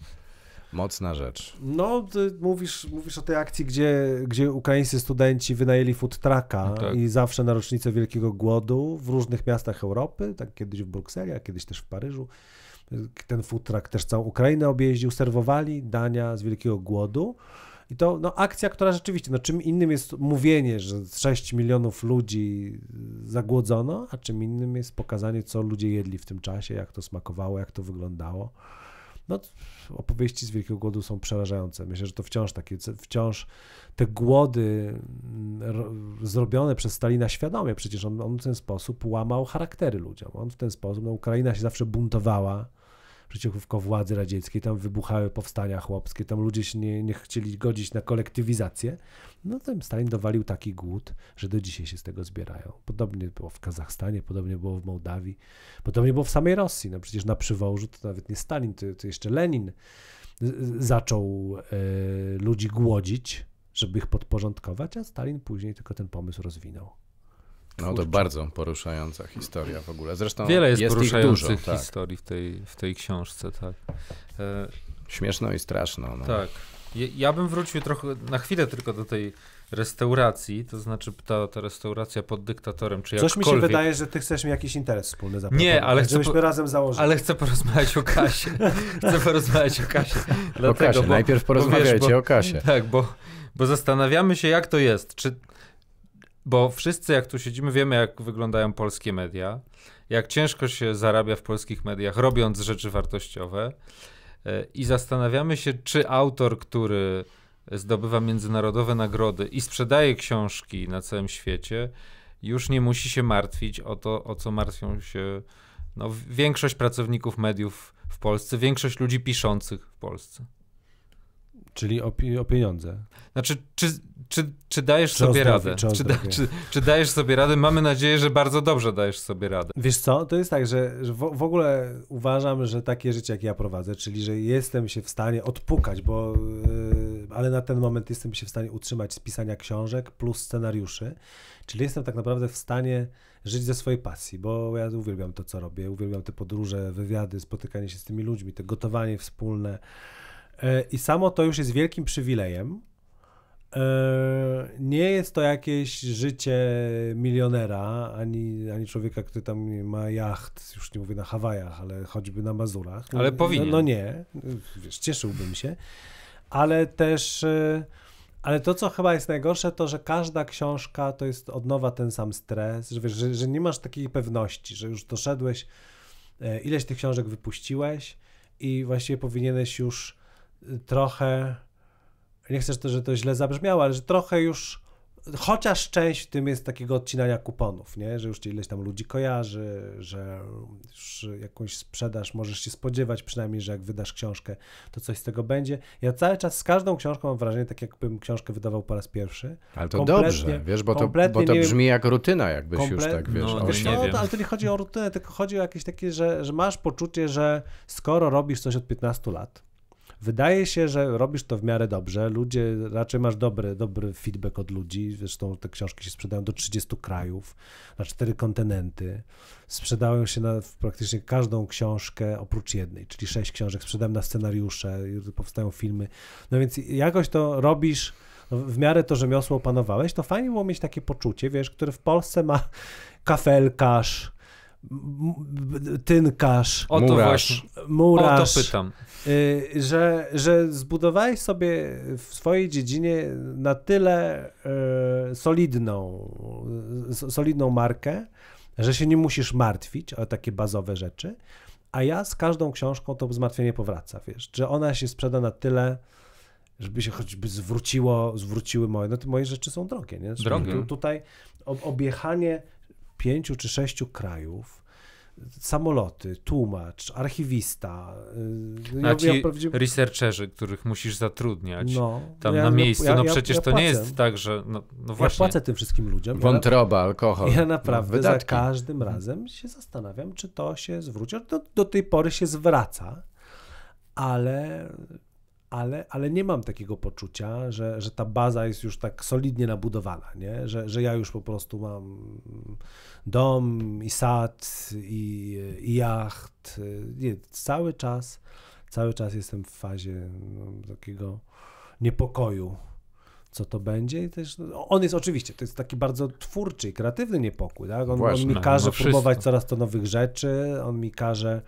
Mocna rzecz. No, mówisz, mówisz o tej akcji, gdzie, gdzie ukraińscy studenci wynajęli food trucka no tak. i zawsze na rocznicę Wielkiego Głodu w różnych miastach Europy, tak kiedyś w Brukseli, a kiedyś też w Paryżu, ten food truck też całą Ukrainę objeździł, serwowali dania z Wielkiego Głodu. I to no, akcja, która rzeczywiście, no, czym innym jest mówienie, że 6 milionów ludzi zagłodzono, a czym innym jest pokazanie, co ludzie jedli w tym czasie, jak to smakowało, jak to wyglądało no, opowieści z Wielkiego Głodu są przerażające. Myślę, że to wciąż takie, wciąż te głody mm, zrobione przez Stalina świadomie, przecież on, on w ten sposób łamał charaktery ludziom. On w ten sposób, no, Ukraina się zawsze buntowała, przeciwko władzy radzieckiej, tam wybuchały powstania chłopskie, tam ludzie się nie, nie chcieli godzić na kolektywizację. No tam Stalin dowalił taki głód, że do dzisiaj się z tego zbierają. Podobnie było w Kazachstanie, podobnie było w Mołdawii, podobnie było w samej Rosji. No przecież na Przywożu to nawet nie Stalin, to, to jeszcze Lenin zaczął y, ludzi głodzić, żeby ich podporządkować, a Stalin później tylko ten pomysł rozwinął. No to bardzo poruszająca historia w ogóle. Zresztą Wiele jest, jest poruszających dużo, tak. historii w tej, w tej książce, tak. E... Śmieszno i straszno. No. Tak. Ja bym wrócił trochę, na chwilę tylko do tej restauracji, to znaczy ta, ta restauracja pod dyktatorem, czy jakkolwiek. Coś mi się wydaje, że ty chcesz mi jakiś interes wspólny zaproponować. Nie, ale chcę, po... razem Ale chcę porozmawiać o Kasie. chcę porozmawiać o Kasie. Dlatego, o Kasie, bo, najpierw porozmawiajcie bo, wiesz, bo, o Kasie. Tak, bo, bo zastanawiamy się, jak to jest. Czy bo wszyscy, jak tu siedzimy, wiemy, jak wyglądają polskie media, jak ciężko się zarabia w polskich mediach, robiąc rzeczy wartościowe. E, I zastanawiamy się, czy autor, który zdobywa międzynarodowe nagrody i sprzedaje książki na całym świecie, już nie musi się martwić o to, o co martwią się no, większość pracowników mediów w Polsce, większość ludzi piszących w Polsce. Czyli o, pi o pieniądze. Znaczy, czy czy, czy dajesz sobie radę? Czy, czy, czy, dajesz sobie radę? Mamy nadzieję, że bardzo dobrze dajesz sobie radę. Wiesz co, to jest tak, że, że w, w, ogóle uważam, że takie życie, jak ja prowadzę, czyli że jestem się w stanie odpukać, bo yy, ale na ten moment jestem się w stanie utrzymać z pisania książek plus scenariuszy, czyli jestem tak naprawdę w stanie żyć ze swojej pasji, bo ja uwielbiam to, co robię, uwielbiam te podróże, wywiady, spotykanie się z tymi ludźmi, to gotowanie wspólne. E, I samo to już jest wielkim przywilejem, E, nie jest to jakieś życie milionera, ani, ani człowieka, który tam ma jacht, już nie mówię na Hawajach, ale choćby na Mazurach. ale no, powinien. No, no nie, wiesz, cieszyłbym się. Ale też, e, ale to, co chyba jest najgorsze, to, że każda książka to jest od nowa ten sam stres, że, wiesz, że, że nie masz takiej pewności, że już doszedłeś, e, ileś tych książek wypuściłeś i właściwie powinieneś już trochę nie chcę, że to źle zabrzmiało, ale że trochę już chociaż część w tym jest takiego odcinania kuponów, nie? że już ci ileś tam ludzi kojarzy, że już jakąś sprzedaż możesz się spodziewać, przynajmniej, że jak wydasz książkę, to coś z tego będzie. Ja cały czas z każdą książką mam wrażenie, tak jakbym książkę wydawał po raz pierwszy. Ale to dobrze, wiesz, bo to, bo to brzmi jak rutyna, jakbyś już tak, wiesz. No, wiesz nie no, wiem. ale to nie chodzi o rutynę, tylko chodzi o jakieś takie, że, że masz poczucie, że skoro robisz coś od 15 lat, Wydaje się, że robisz to w miarę dobrze. Ludzie, raczej masz dobry, dobry feedback od ludzi. Zresztą te książki się sprzedają do 30 krajów, na 4 kontynenty. Sprzedają się na praktycznie każdą książkę oprócz jednej, czyli 6 książek. Sprzedałem na scenariusze, powstają filmy. No więc jakoś to robisz no, w miarę to że rzemiosło opanowałeś, to fajnie było mieć takie poczucie, wiesz, które w Polsce ma kafelkarz, tynkarz, o to murarz, murarz o to pytam. Y, że, że zbudowałeś sobie w swojej dziedzinie na tyle y, solidną, solidną markę, że się nie musisz martwić o takie bazowe rzeczy, a ja z każdą książką to zmartwienie powraca, wiesz, że ona się sprzeda na tyle, żeby się choćby zwróciło, zwróciły moje, no to moje rzeczy są drogie, nie? Drogie. Tu, tutaj objechanie pięciu czy sześciu krajów, samoloty, tłumacz, archiwista. Y, ja, ci ja prawdziwie... researcherzy, których musisz zatrudniać no, tam no ja, na miejscu. Ja, no przecież to nie jest tak, że no, no właśnie. Ja płacę tym wszystkim ludziom. Wątroba, alkohol. Ja no, naprawdę no, za każdym mhm. razem się zastanawiam, czy to się zwróci. Do, do tej pory się zwraca, ale ale, ale nie mam takiego poczucia, że, że ta baza jest już tak solidnie nabudowana, nie? Że, że ja już po prostu mam dom i sad i, i jacht. Nie, cały czas, cały czas jestem w fazie no, takiego niepokoju, co to będzie. I też, no, on jest oczywiście, to jest taki bardzo twórczy i kreatywny niepokój. Tak? On, Właśnie, on mi każe no, próbować coraz to nowych rzeczy, on mi każe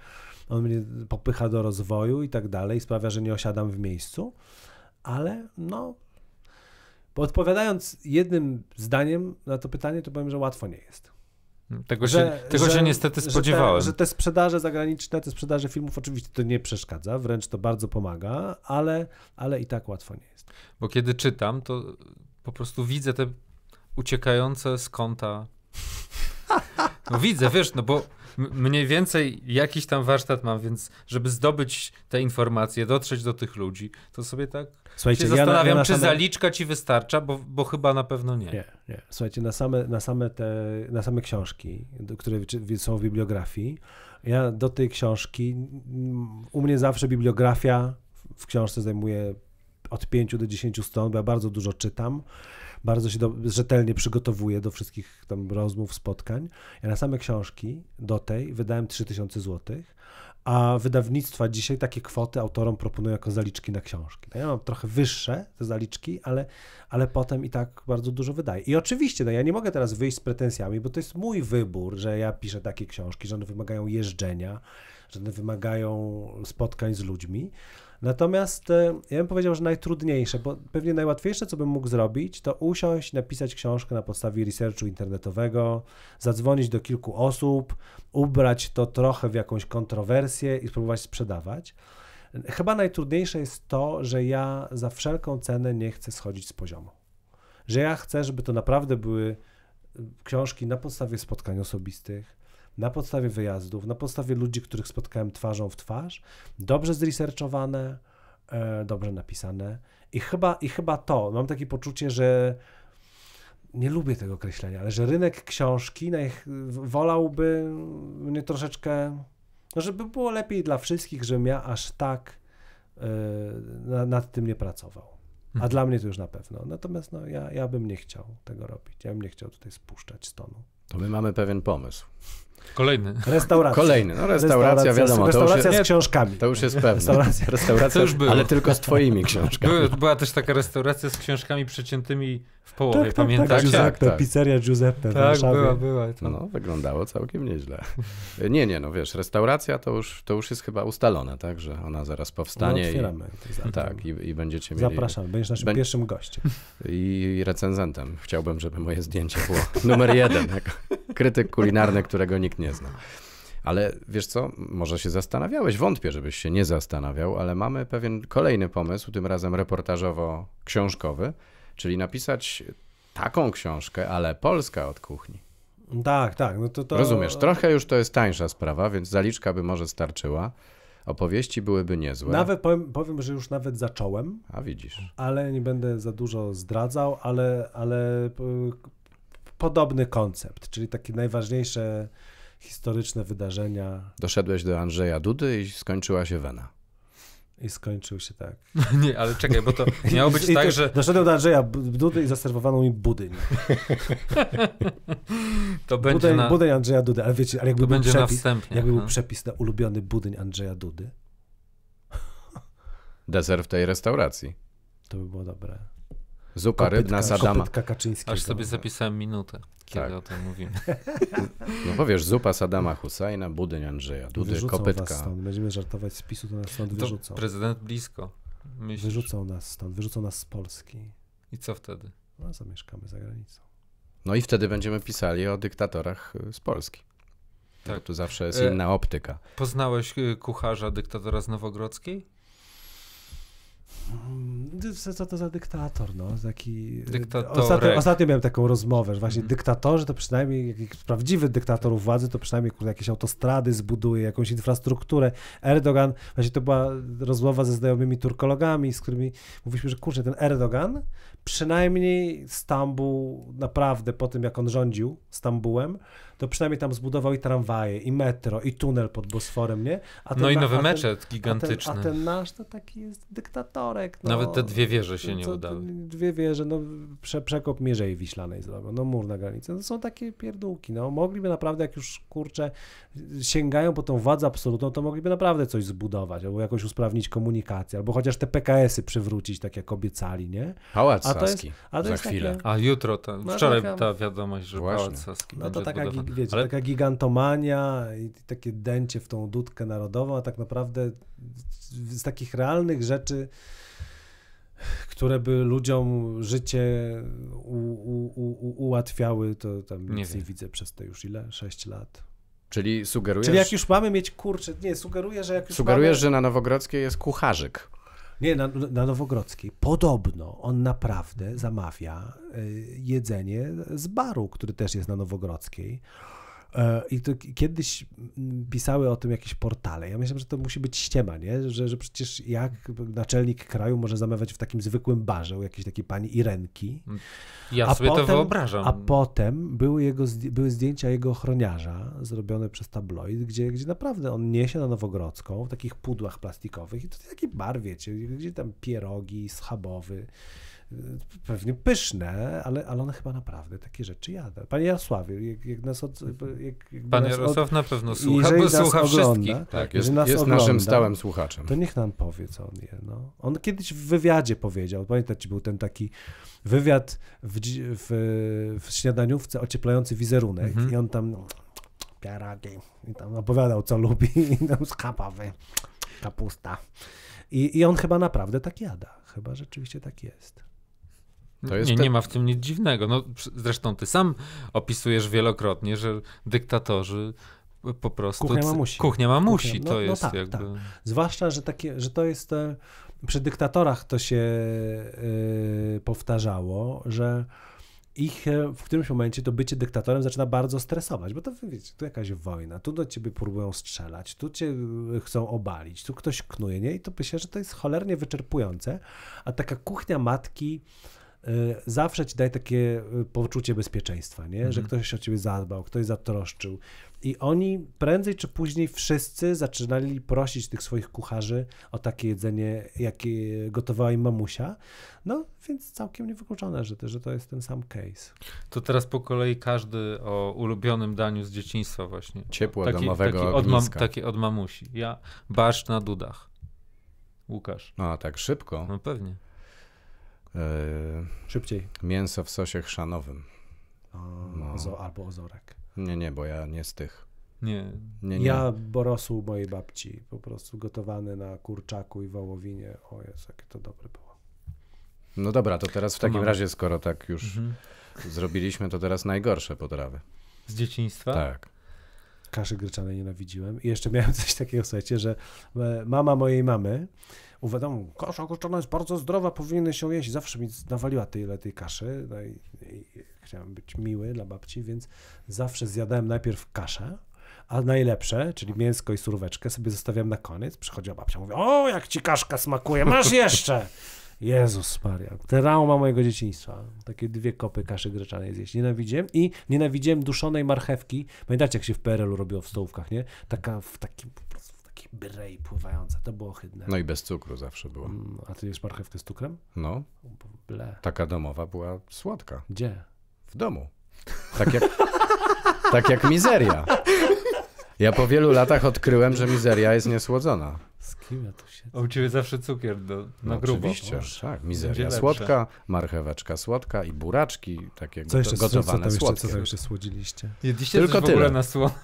on mnie popycha do rozwoju i tak dalej, sprawia, że nie osiadam w miejscu, ale no, odpowiadając jednym zdaniem na to pytanie, to powiem, że łatwo nie jest. Tego, że, się, tego że, się niestety spodziewałem. Że te, że te sprzedaże zagraniczne, te sprzedaże filmów oczywiście to nie przeszkadza, wręcz to bardzo pomaga, ale, ale i tak łatwo nie jest. Bo kiedy czytam, to po prostu widzę te uciekające z kąta. No widzę, wiesz, no bo mniej więcej jakiś tam warsztat mam, więc żeby zdobyć te informacje, dotrzeć do tych ludzi, to sobie tak Słuchajcie, się zastanawiam, ja na, ja czy same... zaliczka ci wystarcza, bo, bo chyba na pewno nie. Nie, nie. Słuchajcie, na same, na same, te, na same książki, które są w bibliografii, ja do tej książki, u mnie zawsze bibliografia w książce zajmuje od 5 do 10 stron, bo ja bardzo dużo czytam bardzo się do, rzetelnie przygotowuję do wszystkich tam rozmów, spotkań. Ja na same książki do tej wydałem 3000 złotych, a wydawnictwa dzisiaj takie kwoty autorom proponują jako zaliczki na książki. No ja mam trochę wyższe te zaliczki, ale, ale potem i tak bardzo dużo wydaję. I oczywiście, no ja nie mogę teraz wyjść z pretensjami, bo to jest mój wybór, że ja piszę takie książki, że one wymagają jeżdżenia, że one wymagają spotkań z ludźmi. Natomiast e, ja bym powiedział, że najtrudniejsze, bo pewnie najłatwiejsze, co bym mógł zrobić, to usiąść, napisać książkę na podstawie researchu internetowego, zadzwonić do kilku osób, ubrać to trochę w jakąś kontrowersję i spróbować sprzedawać. Chyba najtrudniejsze jest to, że ja za wszelką cenę nie chcę schodzić z poziomu. Że ja chcę, żeby to naprawdę były e, książki na podstawie spotkań osobistych, na podstawie wyjazdów, na podstawie ludzi, których spotkałem twarzą w twarz, dobrze zresearchowane, e, dobrze napisane. I chyba, I chyba to, mam takie poczucie, że nie lubię tego określenia, ale że rynek książki wolałby mnie troszeczkę, no, żeby było lepiej dla wszystkich, żebym ja aż tak e, nad tym nie pracował. A mhm. dla mnie to już na pewno. Natomiast no, ja, ja bym nie chciał tego robić. Ja bym nie chciał tutaj spuszczać stonu. To my mamy pewien pomysł. Kolejny. Restauracja. Kolejny, no restauracja, restauracja wiadomo. Restauracja już, z książkami. To już jest pewne. Restauracja, restauracja już było. ale tylko z twoimi książkami. była też taka restauracja z książkami przeciętymi w połowie, tak, pamiętacie? Tak, tak. tak, Giuseppe, tak, tak. pizzeria Giuseppe tak, była, była. To... No, wyglądało całkiem nieźle. E, nie, nie, no wiesz, restauracja to już, to już jest chyba ustalone, tak, że ona zaraz powstanie. No, otwieramy. I, tak, i, i będziecie mieli... Zapraszam, będziesz naszym Będ... pierwszym gościem. I recenzentem. Chciałbym, żeby moje zdjęcie było numer jeden, jako krytyk kulinarny, którego nikt nie zna. Ale wiesz co, może się zastanawiałeś, wątpię, żebyś się nie zastanawiał, ale mamy pewien kolejny pomysł, tym razem reportażowo-książkowy, Czyli napisać taką książkę, ale Polska od kuchni. Tak, tak. No to, to... Rozumiesz, trochę już to jest tańsza sprawa, więc zaliczka by może starczyła. Opowieści byłyby niezłe. Nawet powiem, powiem, że już nawet zacząłem. A widzisz. Ale nie będę za dużo zdradzał, ale, ale e, podobny koncept, czyli takie najważniejsze historyczne wydarzenia. Doszedłeś do Andrzeja Dudy i skończyła się wena. I skończył się tak. nie, ale czekaj, bo to miało być I tak, że... Doszedłem do Andrzeja Dudy i zaserwowano mi budyń. to będzie budyń, na... budyń Andrzeja Dudy, ale wiecie, ale jakby, był przepis, jakby no. był przepis na ulubiony budyń Andrzeja Dudy. Deser w tej restauracji. To by było dobre. Zupa rybna z Adama. Aż sobie zapisałem minutę, kiedy tak. o tym mówimy. No powiesz, zupa Sadama Husajna, budyń Andrzeja Dudy, wyrzucą kopytka. stąd. Będziemy żartować z PiSu, to nas stąd wyrzucą. To prezydent blisko. Myślisz? Wyrzucą nas stąd, wyrzucą nas z Polski. I co wtedy? No, zamieszkamy za granicą. No i wtedy będziemy pisali o dyktatorach y, z Polski. Tak. Bo tu zawsze jest e, inna optyka. Poznałeś y, kucharza dyktatora z Nowogrodzkiej? Mm, co to za dyktator, no? Taki... Y, ostatnio, ostatnio, miałem taką rozmowę, że właśnie mm. dyktatorzy to przynajmniej, jakiś prawdziwy dyktator władzy, to przynajmniej kurde, jakieś autostrady zbuduje, jakąś infrastrukturę. Erdogan, właśnie to była rozmowa ze znajomymi turkologami, z którymi mówiliśmy, że kurczę, ten Erdogan, przynajmniej Stambuł, naprawdę po tym jak on rządził Stambułem, to przynajmniej tam zbudował i tramwaje, i metro, i tunel pod Bosforem, nie? Ten, no i nowy ten, meczet gigantyczny. A ten, a ten, nasz to taki jest dyktatorek. No. Nawet te dwie wieże się nie udały. Dwie wieże, no prze, przekop Mierzei Wiślanej zrobił, no mur na granicy. to no, są takie pierdółki, no mogliby naprawdę, jak już kurczę sięgają po tą władzę absolutną, to mogliby naprawdę coś zbudować, albo jakoś usprawnić komunikację, albo chociaż te PKS-y przywrócić, tak jak obiecali, nie? Pałac Saski za chwilę. Takie... A jutro, no, wczoraj no, taka... ta wiadomość, że Pałac Saski No to taka budowany wiecie, ale... taka gigantomania i takie dęcie w tą dudkę narodową, a tak naprawdę z takich realnych rzeczy które by ludziom życie u, u, u, ułatwiały, to tam nie, widzę przez te już ile? 6 lat. Czyli sugerujesz... Czyli jak już mamy mieć, kurczę, nie, sugeruję, że jak już Sugerujesz, mamy... że na Nowogrodzkiej jest kucharzyk. Nie, na, na Nowogrodzkiej. Podobno on naprawdę zamawia y, jedzenie z baru, który też jest na Nowogrodzkiej. E, I to kiedyś pisały o tym jakieś portale. Ja myślałem, że to musi być ściema, nie? Że, że przecież jak naczelnik kraju może zamawiać w takim zwykłym barze u jakiejś takiej pani Irenki. Ja a sobie potem, to wyobrażam. A potem były, jego, były zdjęcia jego ochroniarza zrobione przez tabloid, gdzie, gdzie naprawdę on niesie na Nowogrodzką w takich pudłach plastikowych i to taki bar, wiecie, gdzie tam pierogi, schabowy pewnie pyszne, ale, ale one chyba naprawdę takie rzeczy jadą. Panie Jarosławie, jak, jak nas od, jak, mhm. jak Pan Jarosław od, na pewno słucha, bo słucha ogląda, wszystkich. Tak, jest, jest ogląda, naszym stałym słuchaczem. To niech nam powie, co on je. No. On kiedyś w wywiadzie powiedział, pamiętacie, był ten taki wywiad w, w, w śniadaniówce ocieplający wizerunek mhm. i on tam no, pierogi i tam opowiadał, co lubi i tam skapawy, kapusta. I, I on chyba naprawdę tak jada. Chyba rzeczywiście tak jest nie, ten... nie ma w tym nic dziwnego. No, zresztą ty sam opisujesz wielokrotnie, że dyktatorzy po prostu... Kuchnia mamusi. Kuchnia mamusi, Kuchnia. No, to no jest no tak, jakby... Tak. Zwłaszcza, że, takie, że to jest... Przy dyktatorach to się yy, powtarzało, że ich e, w którymś momencie to bycie dyktatorem zaczyna bardzo stresować, bo to wiecie, tu jakaś wojna, tu do ciebie próbują strzelać, tu cię y, chcą obalić, tu ktoś knuje, nie? I to myślę, że to jest cholernie wyczerpujące, a taka kuchnia matki, Y, zawsze ci daje takie y, poczucie bezpieczeństwa, nie? że mhm. ktoś się o ciebie zadbał, ktoś zatroszczył. I oni prędzej czy później wszyscy zaczynali prosić tych swoich kucharzy o takie jedzenie, jakie gotowała im mamusia. No więc całkiem niewykluczone, że, to, że to jest ten sam case. To teraz po kolei każdy o ulubionym daniu z dzieciństwa właśnie. Ciepłe taki, domowego taki od, mam, taki od mamusi. Ja basz na dudach. Łukasz. No tak szybko. No pewnie. E, Szybciej. Mięso w sosie chrzanowym. O, no. albo ozorek. Nie, nie, bo ja nie z tych. Nie. nie, nie. Ja borosł mojej babci, po prostu gotowany na kurczaku i wołowinie. O jakie to dobre było. No dobra, to teraz w takim Mamy. razie, skoro tak już mhm. zrobiliśmy, to teraz najgorsze potrawy. Z dzieciństwa? Tak. Kaszy gryczanej nienawidziłem. I jeszcze miałem coś takiego, słuchajcie, że e, mama mojej mamy uwiadomił, kasza koszczana jest bardzo zdrowa, powinny się jeść. Zawsze mi nawaliła tyle tej kaszy. No i, i chciałem być miły dla babci, więc zawsze zjadałem najpierw kaszę, a najlepsze, czyli mięsko i surweczkę, sobie zostawiam na koniec. Przychodziła babcia, mówi, o, jak ci kaszka smakuje, masz jeszcze! Jezus Maria, trauma mojego dzieciństwa. Takie dwie kopy kaszy greczanej zjeść. Nienawidziłem i nienawidziłem duszonej marchewki. Pamiętacie, jak się w PRL-u robiło w stołówkach, nie? Taka w takim brej pływająca, To było ohydne. No i bez cukru zawsze było. Mm, a ty jesz marchewkę z cukrem? No. Ble. Taka domowa była słodka. Gdzie? W domu. Tak jak, tak jak mizeria. Ja po wielu latach odkryłem, że mizeria jest niesłodzona. Z kim ja tu się... A u ciebie zawsze cukier do, na no grubo. Oczywiście, Boże. tak. Mizeria słodka, marcheweczka słodka i buraczki takie co jeszcze, gotowane co, co słodkie. Jeszcze, co tam jeszcze słodziliście? Jedliście Tylko tyle. w ogóle na słono.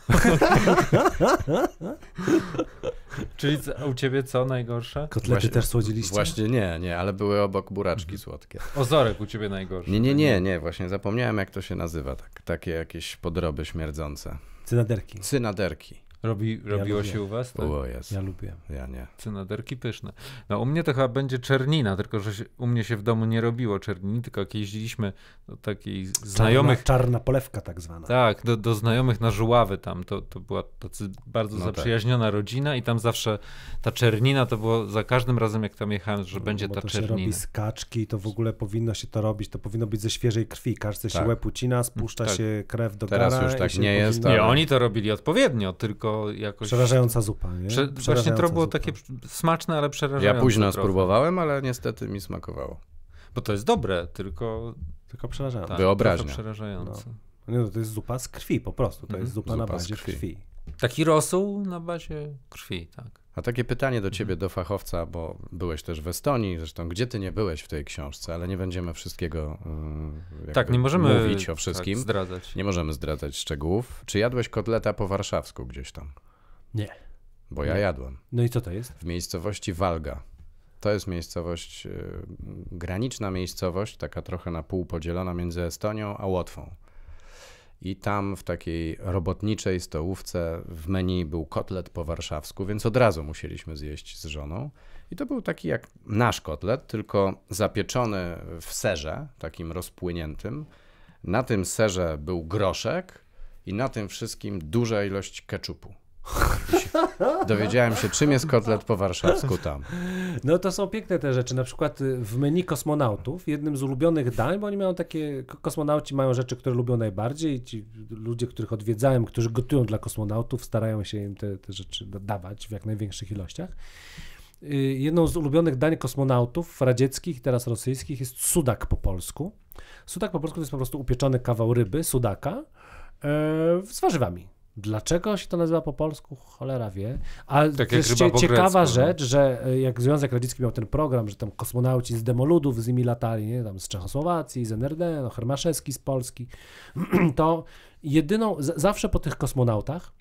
Czyli co, u ciebie co najgorsze? Kotlety właśnie, też słodziliście? Właśnie nie, nie, ale były obok buraczki mhm. słodkie. Ozorek u ciebie najgorszy. Nie, nie, nie, nie, właśnie zapomniałem jak to się nazywa. Tak, takie jakieś podroby śmierdzące. Cynaderki. Cynaderki. Robi, robiło ja się u was? Tak? O, jest. Ja lubię. Ja nie. Cynaderki pyszne. No u mnie to chyba będzie czernina, tylko że się, u mnie się w domu nie robiło czernini, tylko jak jeździliśmy do takiej znajomych... Czarna, czarna polewka tak zwana. Tak, do, do znajomych na Żuławy tam. To, to była tacy bardzo no zaprzyjaźniona tak. rodzina i tam zawsze ta czernina to było za każdym razem jak tam jechałem, że no, będzie ta czernina. to robi skaczki, to w ogóle powinno się to robić, to powinno być ze świeżej krwi. Każdy tak. się łeb ucina, spuszcza tak. się krew do Teraz gara. Teraz już tak nie powinno... jest. Nie, oni to robili odpowiednio, tylko jakoś... Przerażająca zupa, nie? Prze... Właśnie to było zupa. takie smaczne, ale przerażające. Ja późno trochę. spróbowałem, ale niestety mi smakowało. Bo to jest dobre, tylko... Tylko przerażające. Tak, przerażające. No. Nie, no, to jest zupa z krwi po prostu. To mm -hmm. jest zupa, mhm. zupa na bazie krwi. krwi. Taki rosół na bazie krwi, tak. A takie pytanie do mhm. ciebie, do fachowca, bo byłeś też w Estonii, zresztą gdzie ty nie byłeś w tej książce, ale nie będziemy wszystkiego mm, tak, nie możemy mówić o tak wszystkim. Tak, zdradzać. Nie możemy zdradzać szczegółów. Czy jadłeś kotleta po warszawsku gdzieś tam? Nie. Bo ja nie. jadłem. No i co to jest? W miejscowości Walga. To jest miejscowość, y, graniczna miejscowość, taka trochę na pół podzielona między Estonią a Łotwą i tam w takiej robotniczej stołówce w menu był kotlet po warszawsku, więc od razu musieliśmy zjeść z żoną. I to był taki jak nasz kotlet, tylko zapieczony w serze, takim rozpłyniętym. Na tym serze był groszek i na tym wszystkim duża ilość keczupu. Dowiedziałem się, czym jest kotlet po warszawsku tam. No to są piękne te rzeczy. Na przykład y, w menu kosmonautów, jednym z ulubionych dań, bo oni mają takie, kosmonauci mają rzeczy, które lubią najbardziej. Ci ludzie, których odwiedzałem, którzy gotują dla kosmonautów, starają się im te, te rzeczy dawać w jak największych ilościach. Y, jedną z ulubionych dań kosmonautów radzieckich, teraz rosyjskich, jest sudak po polsku. Sudak po polsku to jest po prostu upieczony kawał ryby, sudaka, e, z warzywami. Dlaczego się to nazywa po polsku? Cholera wie. Ale tak jest ciekawa no. rzecz, że e, jak Związek Radziecki miał ten program, że tam kosmonauci z demoludów z nimi latali, nie? Tam z Czechosłowacji, z NRD, no Hermaszewski z Polski, to jedyną, zawsze po tych kosmonautach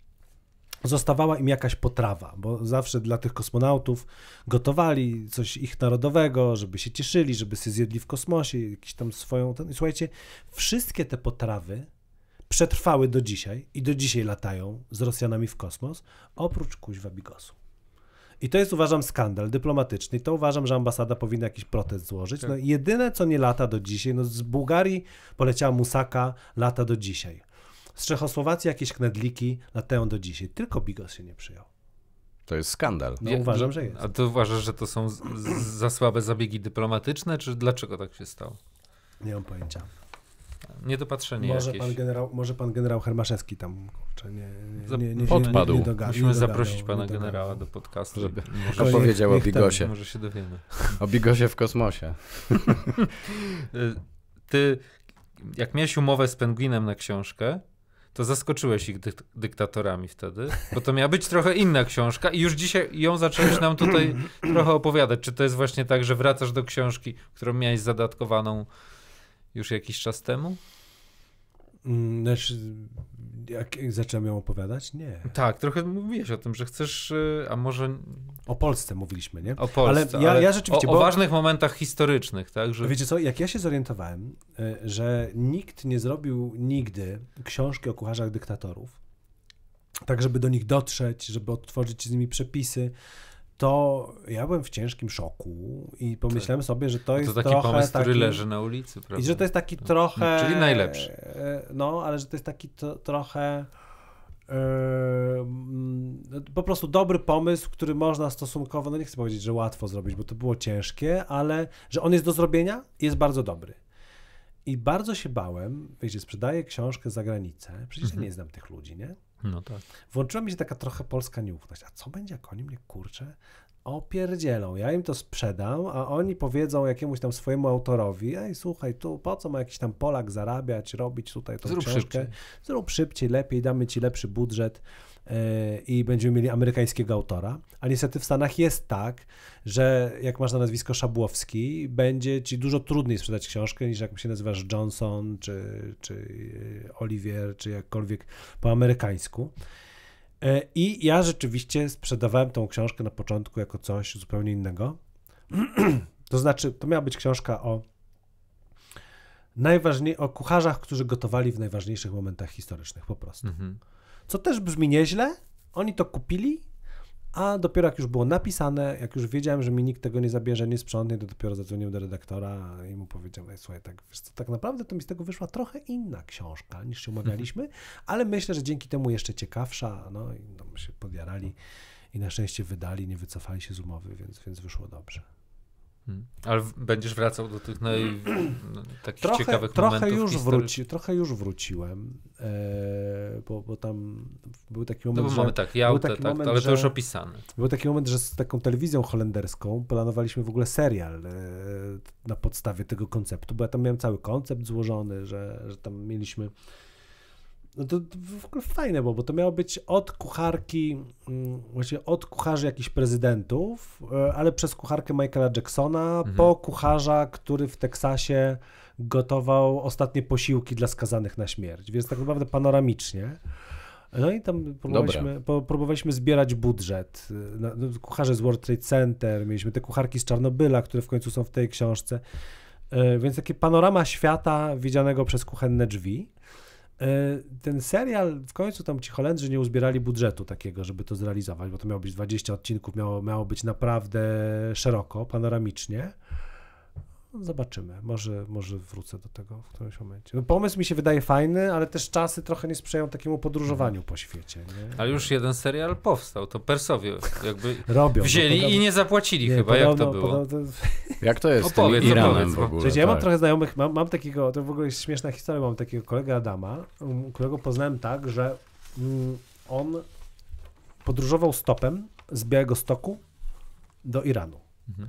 zostawała im jakaś potrawa, bo zawsze dla tych kosmonautów gotowali coś ich narodowego, żeby się cieszyli, żeby się zjedli w kosmosie, jakiś tam swoją... Ten... Słuchajcie, wszystkie te potrawy przetrwały do dzisiaj i do dzisiaj latają z Rosjanami w kosmos, oprócz kuźwa Bigosu. I to jest uważam skandal dyplomatyczny. I to uważam, że ambasada powinna jakiś protest złożyć. Tak. No jedyne co nie lata do dzisiaj, no z Bułgarii poleciała Musaka, lata do dzisiaj. Z Czechosłowacji jakieś knedliki latają do dzisiaj. Tylko Bigos się nie przyjął. To jest skandal. No, uważam, że jest. A ty uważasz, że to są z, z, za słabe zabiegi dyplomatyczne, czy dlaczego tak się stało? Nie mam pojęcia. Niedopatrzenie może jakieś. Pan generał, może pan generał Hermaszewski tam, kurczę, nie, nie, nie, nie Odpadł. Nie, nie dogadł, Musimy zaprosić pana generała do podcastu. Żeby może opowiedział o Bigosie. Tam, może się dowiemy. O Bigosie w kosmosie. Y, ty, jak miałeś umowę z Penguinem na książkę, to zaskoczyłeś ich dyktatorami wtedy, bo to miała być trochę inna książka i już dzisiaj ją zacząłeś nam tutaj trochę opowiadać. Czy to jest właśnie tak, że wracasz do książki, którą miałeś zadatkowaną już jakiś czas temu? Mm, znaczy, jak, zacząłem ją opowiadać? Nie. Tak, trochę mówiłeś o tym, że chcesz, y, a może... O Polsce mówiliśmy, nie? O Polsce, ale ja, ale ja rzeczywiście... O, bo... o, ważnych momentach historycznych, tak? Że... Wiecie co, jak ja się zorientowałem, y, że nikt nie zrobił nigdy książki o kucharzach dyktatorów, tak żeby do nich dotrzeć, żeby odtworzyć z nimi przepisy, to ja byłem w ciężkim szoku i tak. pomyślałem sobie, że to, to jest taki trochę pomysł, taki... który leży na ulicy, prawda? I że to jest taki no. trochę... No, czyli najlepszy. E, no, ale że to jest taki to, trochę... Yy, po prostu dobry pomysł, który można stosunkowo, no nie chcę powiedzieć, że łatwo zrobić, bo to było ciężkie, ale że on jest do zrobienia jest bardzo dobry. I bardzo się bałem, wiecie, sprzedaję książkę za granicę, przecież mm nie znam tych ludzi, nie? No tak. Włączyła mi się taka trochę polska nieufność. A co będzie, jak oni mnie kurczę opierdzielą? Ja im to sprzedam, a oni powiedzą jakiemuś tam swojemu autorowi, ej słuchaj, tu po co ma jakiś tam Polak zarabiać, robić tutaj tą Zrób książkę? Szybciej. Zrób szybciej, lepiej, damy ci lepszy budżet i będziemy mieli amerykańskiego autora. A niestety w Stanach jest tak, że jak masz na nazwisko Szabłowski, będzie ci dużo trudniej sprzedać książkę niż jak się nazywasz Johnson czy, czy e, Olivier, czy jakkolwiek po amerykańsku. E, I ja rzeczywiście sprzedawałem tą książkę na początku jako coś zupełnie innego. to znaczy, to miała być książka o najważniej, o kucharzach, którzy gotowali w najważniejszych momentach historycznych po prostu. Mhm. Co też brzmi nieźle, oni to kupili, a dopiero jak już było napisane, jak już wiedziałem, że mi nikt tego nie zabierze, nie sprzątnie, to dopiero zadzwoniłem do redaktora i mu powiedziałem, słuchaj, tak, wiesz co, tak naprawdę to mi z tego wyszła trochę inna książka niż się umawialiśmy, mhm. ale myślę, że dzięki temu jeszcze ciekawsza, no i tam się podjarali i na szczęście wydali, nie wycofali się z umowy, więc, więc wyszło dobrze. Mhm. Ale będziesz wracał do tych naj... No, takich trochę, ciekawych trochę momentów już wróci, Trochę już wróciłem, e, bo, bo tam był taki moment, no, bo mamy że, tak, Jautę, tak, moment, ale to już opisane. Był taki moment, że z taką telewizją holenderską planowaliśmy w ogóle serial e, na podstawie tego konceptu, bo ja tam miałem cały koncept złożony, że, że tam mieliśmy no to, ogóle fajne było, bo to miało być od kucharki, mm, właśnie od kucharzy jakichś prezydentów, e, ale przez kucharkę Michaela Jacksona, mhm. po kucharza, który w Teksasie gotował ostatnie posiłki dla skazanych na śmierć, więc tak naprawdę panoramicznie. No i tam próbowaliśmy, próbowaliśmy zbierać budżet. E, no, kucharze z World Trade Center, mieliśmy te kucharki z Czarnobyla, które w końcu są w tej książce. E, więc takie panorama świata widzianego przez kuchenne drzwi. E, ten serial, w końcu tam ci Holendrzy nie uzbierali budżetu takiego, żeby to zrealizować, bo to miało być 20 odcinków, miało, miało być naprawdę szeroko, panoramicznie. No, zobaczymy. Może, może wrócę do tego w którymś momencie. No, pomysł mi się wydaje fajny, ale też czasy trochę nie sprzyjają takiemu podróżowaniu po świecie. Nie? Ale już jeden serial powstał, to Persowie jakby Robią, wzięli podobno... i nie zapłacili nie, chyba, podobno, jak to było. Jak to jest Opowiedz, Iranem w ogóle? Przecież ja tak. mam trochę znajomych, mam, mam takiego, to w ogóle jest śmieszna historia, mam takiego kolegę Adama, um, którego poznałem tak, że mm, on podróżował stopem z Białego Stoku do Iranu. Mhm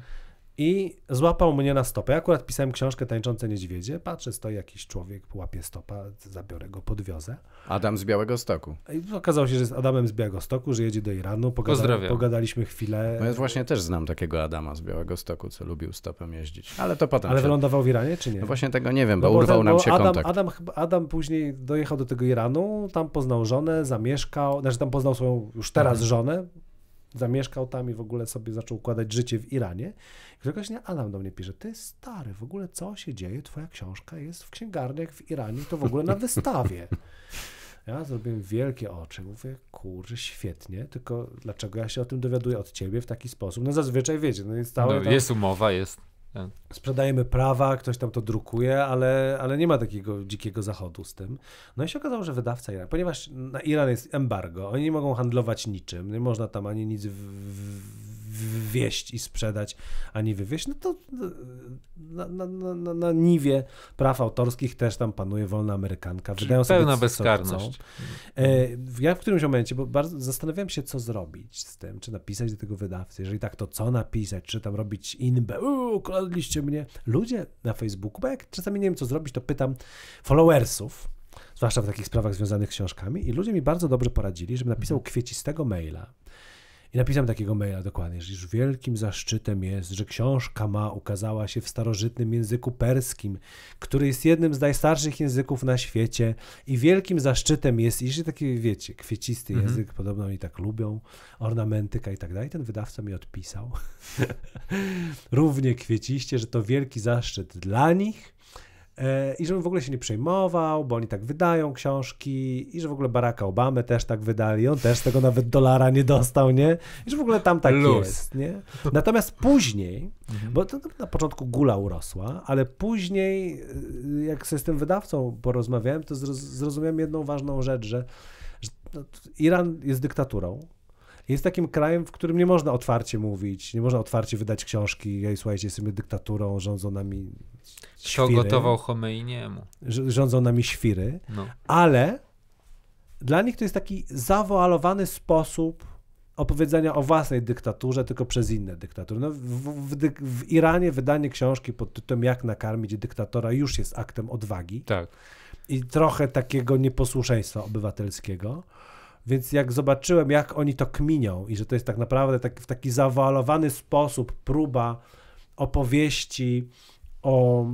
i złapał mnie na stopę. Ja akurat pisałem książkę Tańczące Niedźwiedzie. Patrzę, stoi jakiś człowiek, łapie stopa, zabiorę go, podwiozę. Adam z Białego Stoku. I okazało się, że jest Adamem z Białego Stoku, że jedzie do Iranu. Pogada, Pozdrawiam. Pogadaliśmy chwilę. No ja właśnie też znam takiego Adama z Białego Stoku, co lubił stopem jeździć. Ale to potem. Ale się... wylądował w Iranie, czy nie? No właśnie tego nie wiem, bo, no bo urwał ten, bo nam się Adam, kontakt. Adam, Adam później dojechał do tego Iranu, tam poznał żonę, zamieszkał, znaczy tam poznał swoją już teraz mhm. żonę, zamieszkał tam i w ogóle sobie zaczął układać życie w Iranie. I któregoś dnia Adam do mnie pisze, ty stary, w ogóle co się dzieje, twoja książka jest w księgarniach w Iranie, to w ogóle na wystawie. Ja zrobiłem wielkie oczy, mówię, kurczę, świetnie, tylko dlaczego ja się o tym dowiaduję od ciebie w taki sposób? No zazwyczaj wiecie, no jest No, tam... Jest umowa, jest... Tak. Sprzedajemy prawa, ktoś tam to drukuje, ale, ale nie ma takiego dzikiego zachodu z tym. No i się okazało, że wydawca Iran, ponieważ na Iran jest embargo, oni nie mogą handlować niczym, nie można tam ani nic w, w wwieść i sprzedać, ani wywieźć, no to na, na, na, na niwie praw autorskich też tam panuje wolna amerykanka. Czyli Wydają pełna sobie, bezkarność. E, ja w którymś momencie, bo bardzo zastanawiałem się, co zrobić z tym, czy napisać do tego wydawcy, jeżeli tak, to co napisać, czy tam robić inbę, uuu, mnie. Ludzie na Facebooku, bo jak czasami nie wiem, co zrobić, to pytam followersów, zwłaszcza w takich sprawach związanych z książkami, i ludzie mi bardzo dobrze poradzili, żebym napisał mhm. kwiecistego maila, i napisałem takiego maila dokładnie, że już wielkim zaszczytem jest, że książka ma ukazała się w starożytnym języku perskim, który jest jednym z najstarszych języków na świecie i wielkim zaszczytem jest, jeśli taki, wiecie, kwiecisty mm -hmm. język, podobno oni tak lubią, ornamentyka i tak dalej, ten wydawca mi odpisał równie kwieciście, że to wielki zaszczyt dla nich, E, i żeby w ogóle się nie przejmował, bo oni tak wydają książki i że w ogóle Baracka Obamy też tak wydali, on też tego nawet dolara nie dostał, nie? I że w ogóle tam tak Luz. jest, nie? Natomiast później, mhm. bo to na początku gula urosła, ale później e, jak z tym wydawcą porozmawiałem, to zrozumiałem jedną ważną rzecz, że, że no, Iran jest dyktaturą, jest takim krajem, w którym nie można otwarcie mówić, nie można otwarcie wydać książki, i słuchajcie, jesteśmy dyktaturą, rządzą nami świry. Kto gotował Homeiniemu? Rządzą nami świry, no. ale dla nich to jest taki zawoalowany sposób opowiedzenia o własnej dyktaturze, tylko przez inne dyktatury. No, w, w, w, Iranie wydanie książki pod tytułem Jak nakarmić dyktatora już jest aktem odwagi. Tak. I trochę takiego nieposłuszeństwa obywatelskiego. Więc jak zobaczyłem, jak oni to kminią i że to jest tak naprawdę tak, w taki zawalowany sposób próba opowieści o,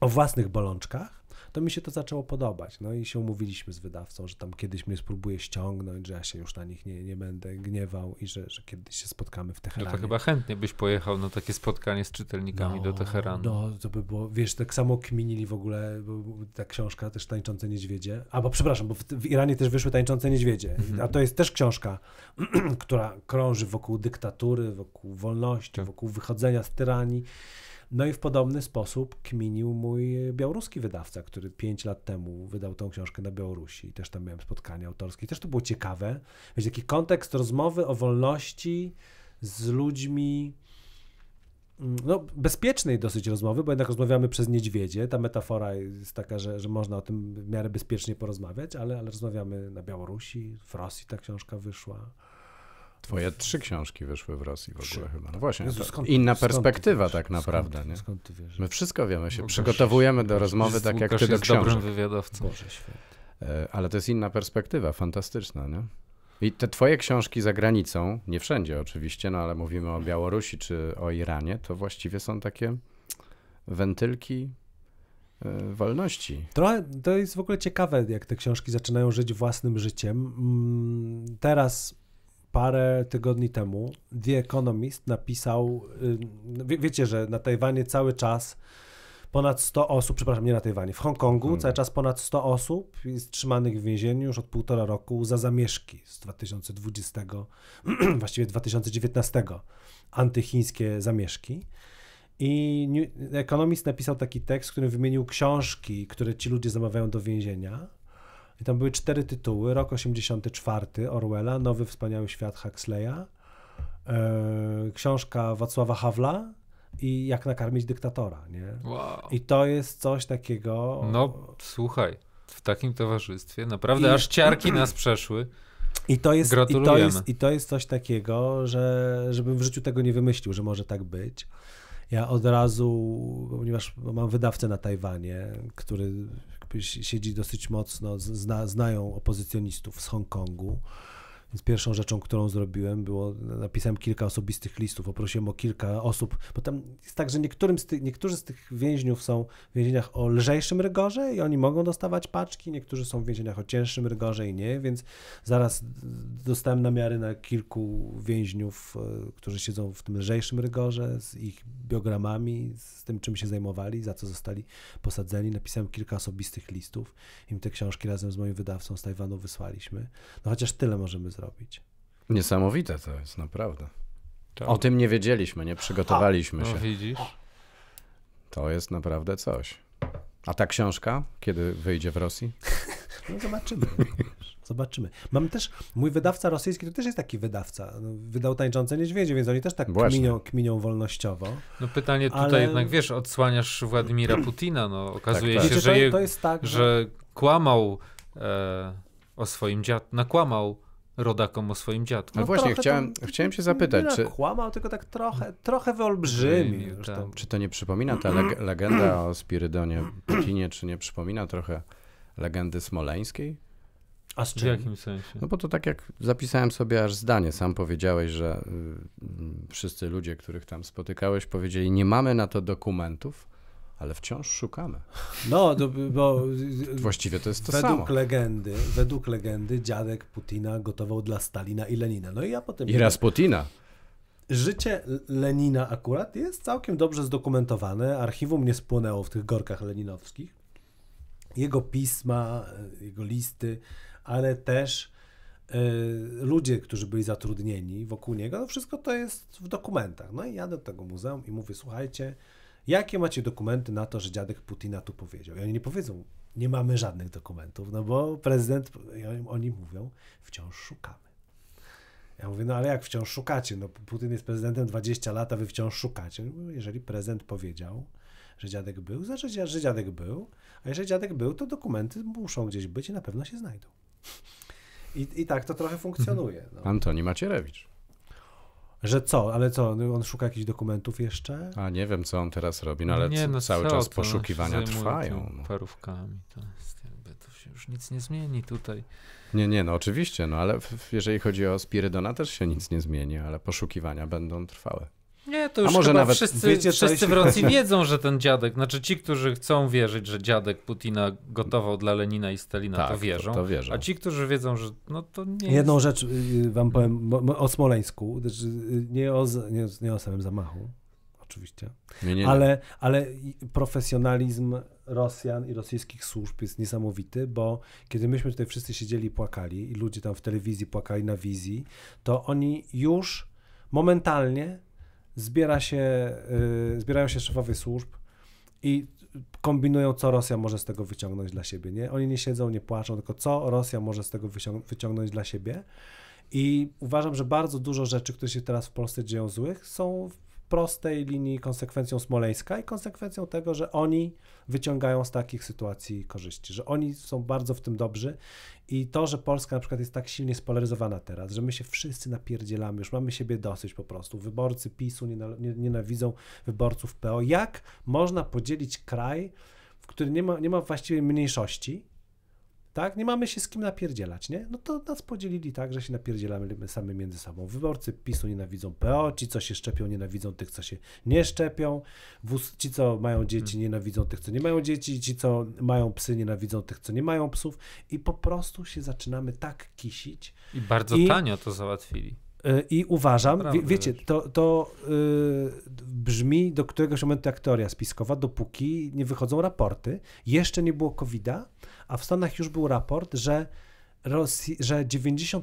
o własnych bolączkach, to mi się to zaczęło podobać. No i się umówiliśmy z wydawcą, że tam kiedyś mnie spróbuje ściągnąć, że ja się już na nich nie, nie będę gniewał i że, że kiedyś się spotkamy w Teheranie. No to chyba chętnie byś pojechał na takie spotkanie z czytelnikami no, do Teheranu. No, to by było, wiesz, tak samo kminili w ogóle ta książka, też Tańczące Niedźwiedzie. A, bo przepraszam, bo w, w Iranie też wyszły Tańczące Niedźwiedzie. Mhm. A to jest też książka, która krąży wokół dyktatury, wokół wolności, tak. wokół wychodzenia z tyranii. No i w podobny sposób kminił mój białoruski wydawca, który 5 lat temu wydał tą książkę na Białorusi i też tam miałem spotkanie autorskie. I też to było ciekawe. Wiesz, taki kontekst rozmowy o wolności z ludźmi, mm, no, bezpiecznej dosyć rozmowy, bo jednak rozmawiamy przez niedźwiedzie. Ta metafora jest taka, że, że można o tym w miarę bezpiecznie porozmawiać, ale, ale rozmawiamy na Białorusi, w Rosji ta książka wyszła. Twoje trzy książki wyszły w Rosji w ogóle chyba. No właśnie, Jezu, skąd, inna perspektywa tak naprawdę. Skąd, nie? Skąd ty wiesz? My wszystko wiemy, się przygotowujemy do rozmowy tak jak ty do książek. dobrym wywiadowcą. Boże święty. E, ale to jest inna perspektywa, fantastyczna, nie? I te twoje książki za granicą, nie wszędzie oczywiście, no ale mówimy o Białorusi czy o Iranie, to właściwie są takie wentylki e, wolności. Trochę to jest w ogóle ciekawe, jak te książki zaczynają żyć własnym życiem. Mm, teraz parę tygodni temu The Economist napisał, y, wie, wiecie, że na Tajwanie cały czas ponad 100 osób, przepraszam, nie na Tajwanie, w Hongkongu hmm. cały czas ponad 100 osób jest trzymanych w więzieniu już od półtora roku za zamieszki z 2020, właściwie 2019, antychińskie zamieszki. I Economist napisał taki tekst, w którym wymienił książki, które ci ludzie zamawiają do więzienia. I tam były cztery tytuły. Rok 84 Orwella, Nowy Wspaniały Świat Huxleya, e, książka Wacława Hawla i Jak nakarmić dyktatora, nie? Wow. I to jest coś takiego... No, słuchaj, w takim towarzystwie naprawdę I... aż ciarki nas przeszły. I to, jest, i, to jest, I to jest coś takiego, że żebym w życiu tego nie wymyślił, że może tak być. Ja od razu, ponieważ mam wydawcę na Tajwanie, który siedzi dosyć mocno, zna, znają opozycjonistów z Hongkongu. Więc pierwszą rzeczą, którą zrobiłem, było napisałem kilka osobistych listów, poprosiłem o kilka osób, bo tam jest tak, że niektórym z ty, niektórzy z tych więźniów są w więzieniach o lżejszym rygorze i oni mogą dostawać paczki, niektórzy są w więzieniach o cięższym rygorze i nie, więc zaraz dostałem namiary na kilku więźniów, e, którzy siedzą w tym lżejszym rygorze, z ich biogramami, z tym, czym się zajmowali, za co zostali posadzeni. Napisałem kilka osobistych listów, im te książki razem z moim wydawcą z Tajwanu wysłaliśmy. No chociaż tyle możemy zrobić. Niesamowite to jest, naprawdę. Tak. O tym nie wiedzieliśmy, nie przygotowaliśmy no się. No, widzisz? To jest naprawdę coś. A ta książka, kiedy wyjdzie w Rosji? No zobaczymy. No zobaczymy. Mam też, mój wydawca rosyjski to też jest taki wydawca. No, wydał Tańczące Niedźwiedzie, więc oni też tak kminią, kminią wolnościowo. No pytanie tutaj ale... jednak, wiesz, odsłaniasz Władimira Putina, no okazuje tak, tak. się, Wiecie, znaczy, że, tak, że kłamał e, o swoim dziadku, nakłamał rodakom o swoim dziadku. No, no właśnie, chciałem, tam, chciałem się zapytać, nie czy... kłamał, tylko tak trochę, trochę wyolbrzymił. Tak. Tam... Czy to nie przypomina ta leg legenda o Spirydonie Putinie, czy nie przypomina trochę legendy smoleńskiej? A z czym? W jakim sensie? No bo to tak jak zapisałem sobie aż zdanie, sam powiedziałeś, że y, wszyscy ludzie, których tam spotykałeś, powiedzieli, nie mamy na to dokumentów, ale wciąż szukamy. No, bo właściwie to jest to według samo. Legendy, według legendy dziadek Putina gotował dla Stalina i Lenina. No i ja potem... I raz Putina. Życie Lenina akurat jest całkiem dobrze zdokumentowane. Archiwum nie spłonęło w tych gorkach leninowskich. Jego pisma, e, jego listy, ale też e, ludzie, którzy byli zatrudnieni wokół niego, no wszystko to jest w dokumentach. No i jadę do tego muzeum i mówię, słuchajcie, jakie macie dokumenty na to, że dziadek Putina tu powiedział? I oni nie powiedzą, nie mamy żadnych dokumentów, no bo prezydent, oni mówią, wciąż szukamy. Ja mówię, no ale jak wciąż szukacie? No Putin jest prezydentem 20 lat, a wy wciąż szukacie. No, jeżeli prezydent powiedział, że dziadek był, znaczy, że dziadek był, a jeżeli dziadek był, to dokumenty muszą gdzieś być i na pewno się znajdą. I, i tak to trochę funkcjonuje. No. Antoni Macierewicz. Że co? Ale co? On szuka jakichś dokumentów jeszcze? A nie wiem, co on teraz robi, no ale nie, no cały czas poszukiwania trwają. No. Parówkami to jest jakby, to się już nic nie zmieni tutaj. Nie, nie, no oczywiście, no ale jeżeli chodzi o Spirydona, też się nic nie zmieni, ale poszukiwania będą trwałe. Nie, to już A może nawet wszyscy, wiecie, wszyscy w Rosji wiedzą, że ten dziadek, znaczy ci, którzy chcą wierzyć, że dziadek Putina gotował dla Lenina i Stalina, tak, to, wierzą, to, to, wierzą, A ci, którzy wiedzą, że no to nie Jedną jest... rzecz y, y, wam powiem o Smoleńsku, znaczy, y, nie o, nie, nie o samym zamachu, oczywiście, nie, nie, Ale, ale profesjonalizm Rosjan i rosyjskich służb jest niesamowity, bo kiedy myśmy tutaj wszyscy siedzieli i płakali i ludzie tam w telewizji płakali na wizji, to oni już momentalnie zbiera się, y, zbierają się szefowie służb i kombinują, co Rosja może z tego wyciągnąć dla siebie. Nie? Oni nie siedzą, nie płaczą, tylko co Rosja może z tego wyciągnąć dla siebie. I uważam, że bardzo dużo rzeczy, które się teraz w Polsce dzieją złych, są prostej linii konsekwencją Smoleńska i konsekwencją tego, że oni wyciągają z takich sytuacji korzyści, że oni są bardzo w tym dobrzy i to, że Polska na przykład jest tak silnie spolaryzowana teraz, że my się wszyscy napierdzielamy, już mamy siebie dosyć po prostu, wyborcy PiSu nienawidzą wyborców PO. Jak można podzielić kraj, w którym nie ma, nie ma właściwie mniejszości, tak? Nie mamy się z kim napierdzielać, nie? No to nas podzielili tak, że się napierdzielamy sami między sobą. Wyborcy PiSu nienawidzą PO, ci, co się szczepią, nienawidzą tych, co się nie szczepią, Wóz, ci, co mają dzieci, hmm. nienawidzą tych, co nie mają dzieci, ci, co mają psy, nienawidzą tych, co nie mają psów i po prostu się zaczynamy tak kisić. I bardzo i, tanio to załatwili. E, I uważam, wie, wiecie, to, to yy, brzmi do któregoś momentu jak teoria spiskowa, dopóki nie wychodzą raporty. Jeszcze nie było COVID-a, a w Stanach już był raport, że, Rosji, że 90%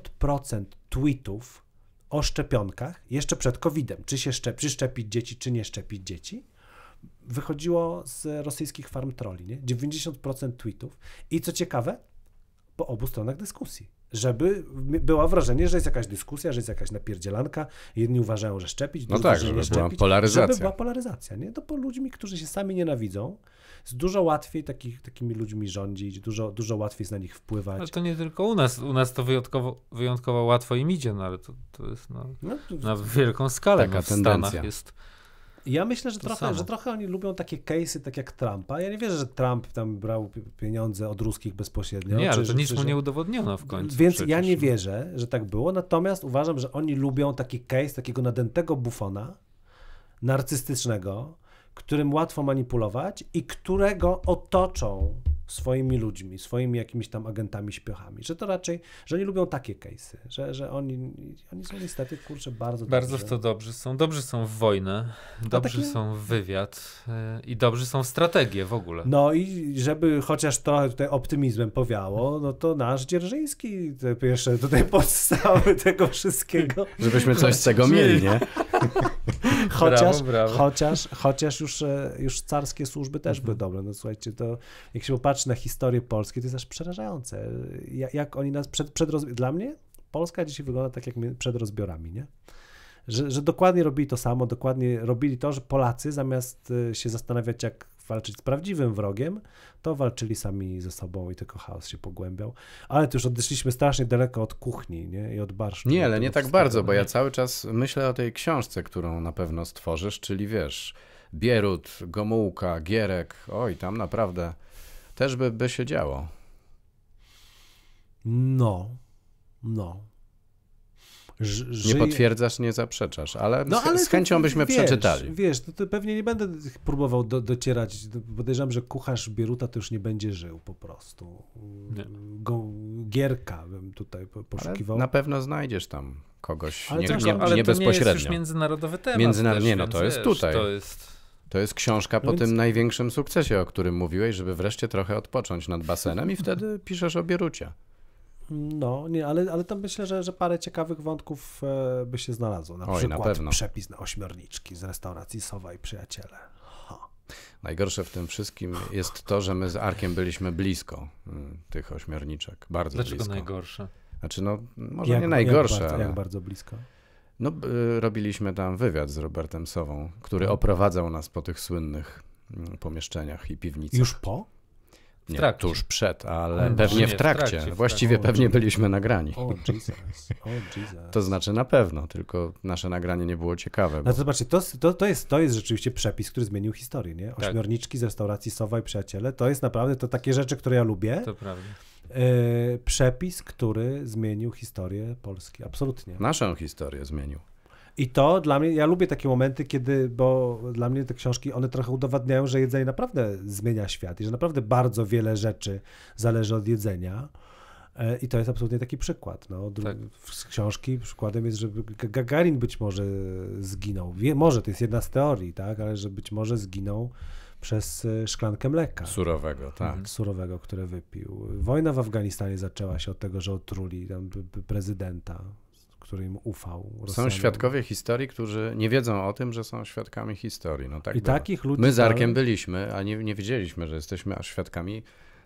tweetów o szczepionkach jeszcze przed COVID-em, czy się szczep, czy szczepić dzieci, czy nie szczepić dzieci, wychodziło z rosyjskich farm troli, nie? 90% tweetów. I co ciekawe, po obu stronach dyskusji żeby było wrażenie, że jest jakaś dyskusja, że jest jakaś napierdzielanka. Jedni uważają, że szczepić, no tak, że nie szczepić. Była polaryzacja. Żeby była polaryzacja. Nie? To po ludźmi, którzy się sami nienawidzą, jest dużo łatwiej takich, takimi ludźmi rządzić, dużo, dużo łatwiej na nich wpływać. Ale to nie tylko u nas. U nas to wyjątkowo, wyjątkowo łatwo im idzie, no ale to, to jest na, no, no, to, na wielką skalę. Taka no, w tendencja. Stanach jest ja myślę, że trochę, że trochę oni lubią takie case'y, tak jak Trumpa. Ja nie wierzę, że Trump tam brał pieniądze od ruskich bezpośrednio. Nie, ale to że, nic mu nie udowodniono w końcu. Więc przecież. ja nie no. wierzę, że tak było, natomiast uważam, że oni lubią taki case takiego nadętego bufona, narcystycznego, którym łatwo manipulować i którego otoczą swoimi ludźmi, swoimi jakimiś tam agentami śpiochami, że to raczej, że oni lubią takie case'y, że, że oni, oni są niestety, kurczę, bardzo Bardzo w to dobrzy są, dobrzy są w wojnę, dobrzy takie... są w wywiad yy, i dobrzy są w strategię w ogóle. No i żeby chociaż trochę tutaj optymizmem powiało, no to nasz Dzierżyński te pierwsze tutaj podstawy tego wszystkiego. Żebyśmy coś z tego mieli, nie? chociaż, brawo, brawo. chociaż, chociaż już, e, już carskie służby też były dobre, no słuchajcie, to jak się popatrzy patrzy na historię Polski, to jest aż przerażające. Jak, jak oni nas przed, przed Dla mnie Polska dzisiaj wygląda tak jak przed rozbiorami, nie? Że, że dokładnie robili to samo, dokładnie robili to, że Polacy zamiast y, się zastanawiać, jak walczyć z prawdziwym wrogiem, to walczyli sami ze sobą i tylko chaos się pogłębiał. Ale to już odeszliśmy strasznie daleko od kuchni nie? i od barszczu. Nie, ale nie tak bardzo, bo ja cały czas myślę o tej książce, którą na pewno stworzysz, czyli wiesz, Bierut, Gomułka, Gierek, oj, tam naprawdę też by, by się działo. No, no. Nie potwierdzasz, nie zaprzeczasz, ale, no, ale z chęcią byśmy wiesz, przeczytali. Wiesz, no to pewnie nie będę próbował do, docierać. No, podejrzewam, że kucharz Bieruta to już nie będzie żył po prostu. Go, gierka bym tutaj poszukiwał. Ale na pewno znajdziesz tam kogoś, ale nie, nie, ale nie bezpośrednio. To nie jest już międzynarodowy temat. Międzynar... Też, nie, no to jest tutaj. To jest... To jest książka po więc... tym największym sukcesie, o którym mówiłeś, żeby wreszcie trochę odpocząć nad basenem i wtedy piszesz o Bierucia. No, nie, ale, ale tam myślę, że, że parę ciekawych wątków e, by się znalazło. Na Oj, przykład na przepis na ośmiorniczki z restauracji Sowa i Przyjaciele. Ha. Najgorsze w tym wszystkim jest to, że my z Arkiem byliśmy blisko mm, tych ośmiorniczek. Bardzo Dlaczego blisko. Dlaczego najgorsze? Znaczy, no, może jak, nie najgorsze. Jak bardzo, ale... jak bardzo blisko? No, y, robiliśmy tam wywiad z Robertem Sową, który no. oprowadzał nas po tych słynnych mm, pomieszczeniach i piwnicach. Już po? W nie, trakcie. tuż przed, ale o, pewnie w trakcie. w trakcie. Właściwie o, pewnie byliśmy nagrani. O Jesus. o Jesus. To znaczy na pewno, tylko nasze nagranie nie było ciekawe. No bo... No to zobaczcie, to, to, to, jest, to jest rzeczywiście przepis, który zmienił historię, nie? Tak. Ośmiorniczki tak. z restauracji Sowa i Przyjaciele, to jest naprawdę, to takie rzeczy, które ja lubię. To prawda. E, przepis, który zmienił historię Polski. Absolutnie. Naszą historię zmienił. I to dla mnie, ja lubię takie momenty, kiedy, bo dla mnie te książki, one trochę udowadniają, że jedzenie naprawdę zmienia świat i że naprawdę bardzo wiele rzeczy zależy od jedzenia. E, I to jest absolutnie taki przykład. No, tak. Z książki przykładem jest, że Gagarin być może zginął. Wie, może, to jest jedna z teorii, tak? ale że być może zginął przez y, szklankę mleka. Surowego, tak. Mhm. Surowego, które wypił. Wojna w Afganistanie zaczęła się od tego, że otruli prezydenta, który im ufał. Rosjanom. Są świadkowie historii, którzy nie wiedzą o tym, że są świadkami historii. No tak I było. takich ludzi. My z Arkiem byliśmy, a nie, nie wiedzieliśmy, że jesteśmy aż świadkami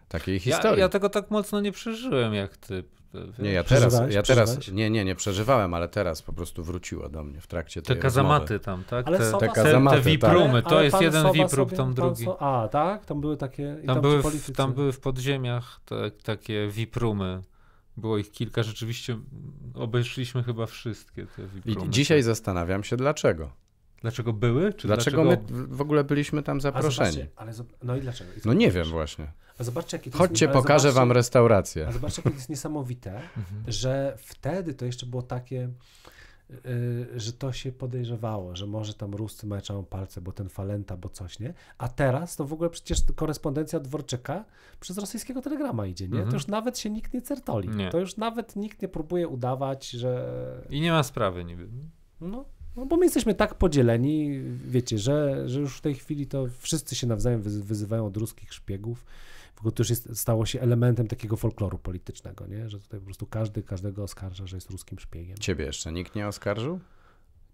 takiej historii. Ja, ja, tego tak mocno nie przeżyłem jak ty. Nie, ja teraz, ja teraz nie, nie, nie przeżywałem, ale teraz po prostu wróciło do mnie w trakcie tej Te kazamaty rozmowy. tam, tak? te, te, kazamaty, te tak. wiprumy, to jest jeden Sowa wiprób, tam drugi. So, a, tak? Tam były takie... Tam, tam, były, w, tam były w podziemiach te, takie wiprumy. Było ich kilka, rzeczywiście obeszliśmy chyba wszystkie te wiprumy. I tak. dzisiaj zastanawiam się dlaczego. Dlaczego były? Czy dlaczego, dlaczego, my w ogóle byliśmy tam zaproszeni? ale, no i dlaczego? I no nie wiem właśnie. A zobaczcie, jakie to Chodźcie, jest, pokażę zobaczcie, wam restaurację. A zobaczcie, jakie to jest niesamowite, mhm. że wtedy to jeszcze było takie, yy, że to się podejrzewało, że może tam Ruscy maczają palce, bo ten Falenta, bo coś, nie? A teraz to w ogóle przecież korespondencja Dworczyka przez rosyjskiego telegrama idzie, nie? To mhm. już nawet się nikt nie certoli. Nie. To już nawet nikt nie próbuje udawać, że... I nie ma sprawy niby. No, no bo my jesteśmy tak podzieleni, wiecie, że, że już w tej chwili to wszyscy się nawzajem wyzywają od ruskich szpiegów bo to już jest, stało się elementem takiego folkloru politycznego, nie? że tutaj po prostu każdy każdego oskarża, że jest ruskim szpiegiem. Ciebie jeszcze nikt nie oskarżył?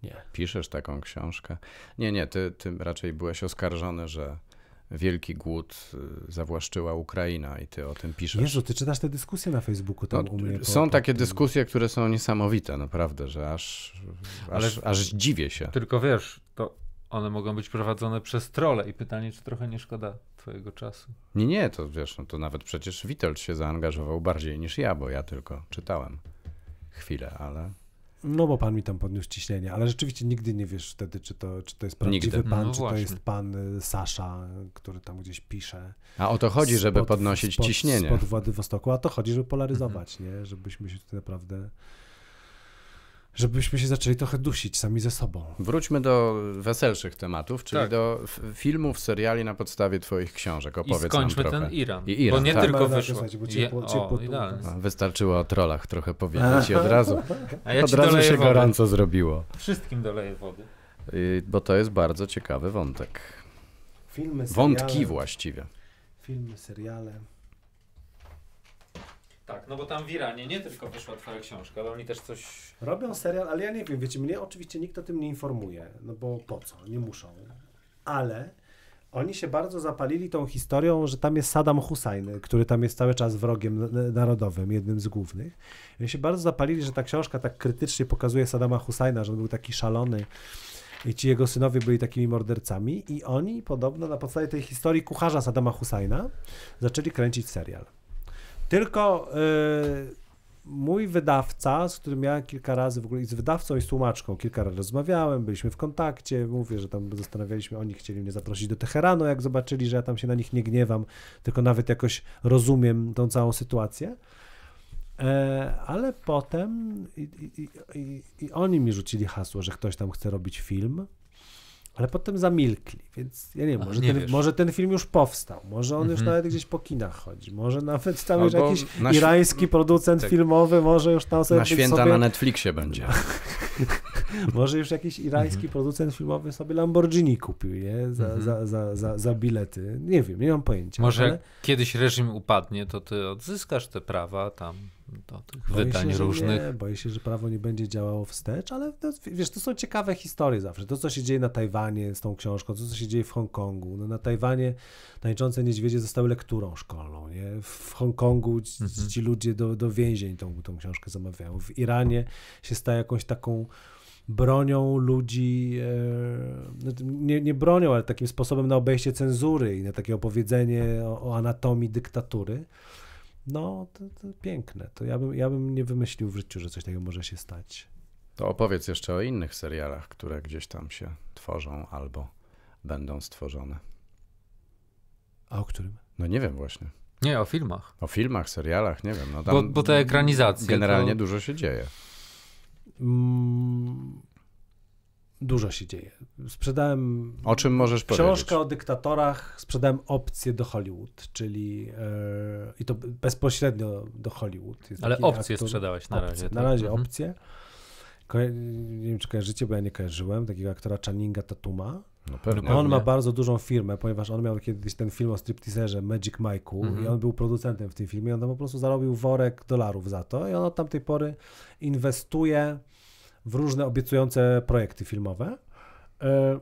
Nie. Piszesz taką książkę? Nie, nie, ty, ty raczej byłeś oskarżony, że wielki głód y, zawłaszczyła Ukraina i ty o tym piszesz. Jezu, ty czytasz te dyskusje na Facebooku tam no, u mnie. Po, są po, takie po, dyskusje, które są niesamowite, naprawdę, że aż, aż, aż dziwię się. Tylko wiesz, to one mogą być prowadzone przez trole i pytanie, czy trochę nie szkoda twojego czasu. Nie, nie, to wiesz, no to nawet przecież Witold się zaangażował bardziej niż ja, bo ja tylko czytałem chwilę, ale... No bo pan mi tam podniósł ciśnienie, ale rzeczywiście nigdy nie wiesz wtedy, czy to, czy to jest prawdziwy nigdy. No pan, no czy to jest pan y, Sasza, który tam gdzieś pisze. A o to chodzi, spod, żeby podnosić spod, ciśnienie. Spod Władywostoku, a to chodzi, żeby polaryzować, mhm. nie? Żebyśmy się tutaj naprawdę żebyśmy się zaczęli trochę dusić sami ze sobą. Wróćmy do weselszych tematów, czyli tak. do filmów, seriali na podstawie twoich książek. Opowiedz I skończmy nam trochę. ten Iran. I Iran. Bo nie tak. tylko wyszło. Bo ciepło, Je, ciepło, o, no, Wystarczyło o trolach trochę powiedzieć i od razu, A ja od razu się wody. gorąco zrobiło. Wszystkim doleję wody. I, y, bo to jest bardzo ciekawy wątek. Filmy, seriale. Wątki właściwie. Filmy, seriale. Tak, no bo tam w Iranie nie tylko wyszła twoja książka, ale oni też coś... Robią serial, ale ja nie wiem, wiecie, mnie oczywiście nikt o tym nie informuje, no bo po co, nie muszą. Ale oni się bardzo zapalili tą historią, że tam jest Saddam Hussein, który tam jest cały czas wrogiem narodowym, jednym z głównych. Oni się bardzo zapalili, że ta książka tak krytycznie pokazuje Saddama Husseina, że on był taki szalony, i ci jego synowie byli takimi mordercami i oni podobno na podstawie tej historii kucharza Saddama Husajna zaczęli kręcić serial. Tylko y, mój wydawca, z którym ja kilka razy w ogóle i z wydawcą i z tłumaczką kilka razy rozmawiałem, byliśmy w kontakcie, mówię, że tam zastanawialiśmy, oni chcieli mnie zaprosić do Teheranu, jak zobaczyli, że ja tam się na nich nie gniewam, tylko nawet jakoś rozumiem tą całą sytuację. E, ale potem i, i, i, i oni mi rzucili hasło, że ktoś tam chce robić film ale potem zamilkli, więc ja nie wiem, może, nie ten, może ten, film już powstał, może on mm -hmm. już mhm. nawet gdzieś po kinach chodzi, może nawet tam Albo już jakiś na... irański producent tak. filmowy, może już tam sobie... Na święta sobie... na Netflixie będzie. może już jakiś irański mm -hmm. producent filmowy sobie Lamborghini kupił, nie? Za, mm -hmm. za, za, za, za, bilety. Nie wiem, nie mam pojęcia. Może ale... kiedyś reżim upadnie, to ty odzyskasz te prawa tam do tych boję wydań się, różnych. Nie, boję się, że prawo nie będzie działało wstecz, ale to, wiesz, to są ciekawe historie zawsze. To, co się dzieje na Tajwanie z tą książką, to, co się dzieje w Hongkongu. No, na Tajwanie tańczące niedźwiedzie zostały lekturą szkolną. Nie? W Hongkongu ci, ci mhm. ludzie do, do więzień tą, tą książkę zamawiają. W Iranie się staje jakąś taką bronią ludzi, e, no, nie, nie bronią, ale takim sposobem na obejście cenzury i na takie opowiedzenie o, o anatomii dyktatury. No, to, to piękne. To ja bym, ja bym nie wymyślił w życiu, że coś takiego może się stać. To opowiedz jeszcze o innych serialach, które gdzieś tam się tworzą albo będą stworzone. A o którym? No nie wiem właśnie. Nie, o filmach. O filmach, serialach, nie wiem. No tam bo, bo te ekranizacje. Generalnie to... dużo się dzieje. Mm, Dużo się dzieje. Sprzedałem. O czym możesz książkę powiedzieć? Książkę o dyktatorach, sprzedałem opcję do Hollywood, czyli yy, i to bezpośrednio do Hollywood. Jest Ale opcje aktor... sprzedałeś na opcje, razie. Tak? Na razie mhm. opcje. Ko- nie wiem, czy kojarzycie, bo ja nie kojarzyłem takiego aktora Channinga Tatuma. No pewnie. No on ma bardzo dużą firmę, ponieważ on miał kiedyś ten film o stripteaserze Magic Mike'u i mhm. on był producentem w tym filmie. On tam po prostu zarobił worek dolarów za to i on od tamtej pory inwestuje w różne obiecujące projekty filmowe. E,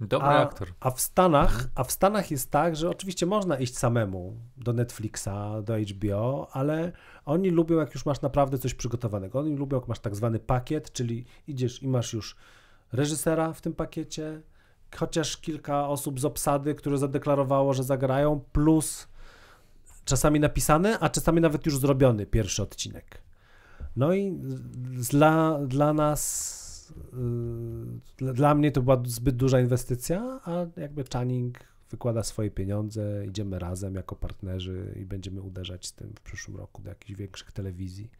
Dobry a, aktor. A w, Stanach, mhm. a w Stanach jest tak, że oczywiście można iść samemu do Netflixa, do HBO, ale oni lubią, jak już masz naprawdę coś przygotowanego. Oni lubią, jak masz tak zwany pakiet, czyli idziesz i masz już reżysera w tym pakiecie, chociaż kilka osób z obsady, które zadeklarowało, że zagrają, plus czasami napisany, a czasami nawet już zrobiony pierwszy odcinek. No i dla, dla nas, y, dla mnie to była zbyt duża inwestycja, a jakby Channing wykłada swoje pieniądze, idziemy razem jako partnerzy i będziemy uderzać z tym w przyszłym roku do jakichś większych telewizji.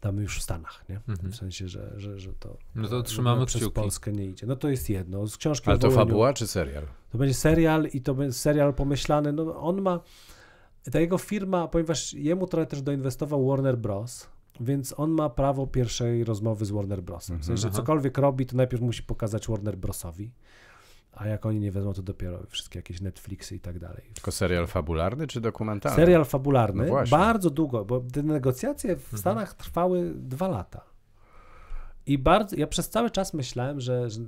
Tam już w Stanach, nie? Mhm. W sensie, że, że, że to. No to trzymamy przez kciuki. Polskę nie idzie. No to jest jedno. Z książki Ale to Wołyniu, fabuła czy serial? To będzie serial i to będzie serial pomyślany. No on ma. Ta jego firma, ponieważ jemu trochę też doinwestował Warner Bros., więc on ma prawo pierwszej rozmowy z Warner Bros. W mhm. sensie, że cokolwiek robi, to najpierw musi pokazać Warner Brosowi. A jak oni nie wezmą, to dopiero wszystkie jakieś Netflixy i tak dalej. Tylko serial fabularny czy dokumentalny? Serial fabularny. No bardzo długo, bo te negocjacje w mhm. Stanach trwały dwa lata. I bardzo, ja przez cały czas myślałem, że, że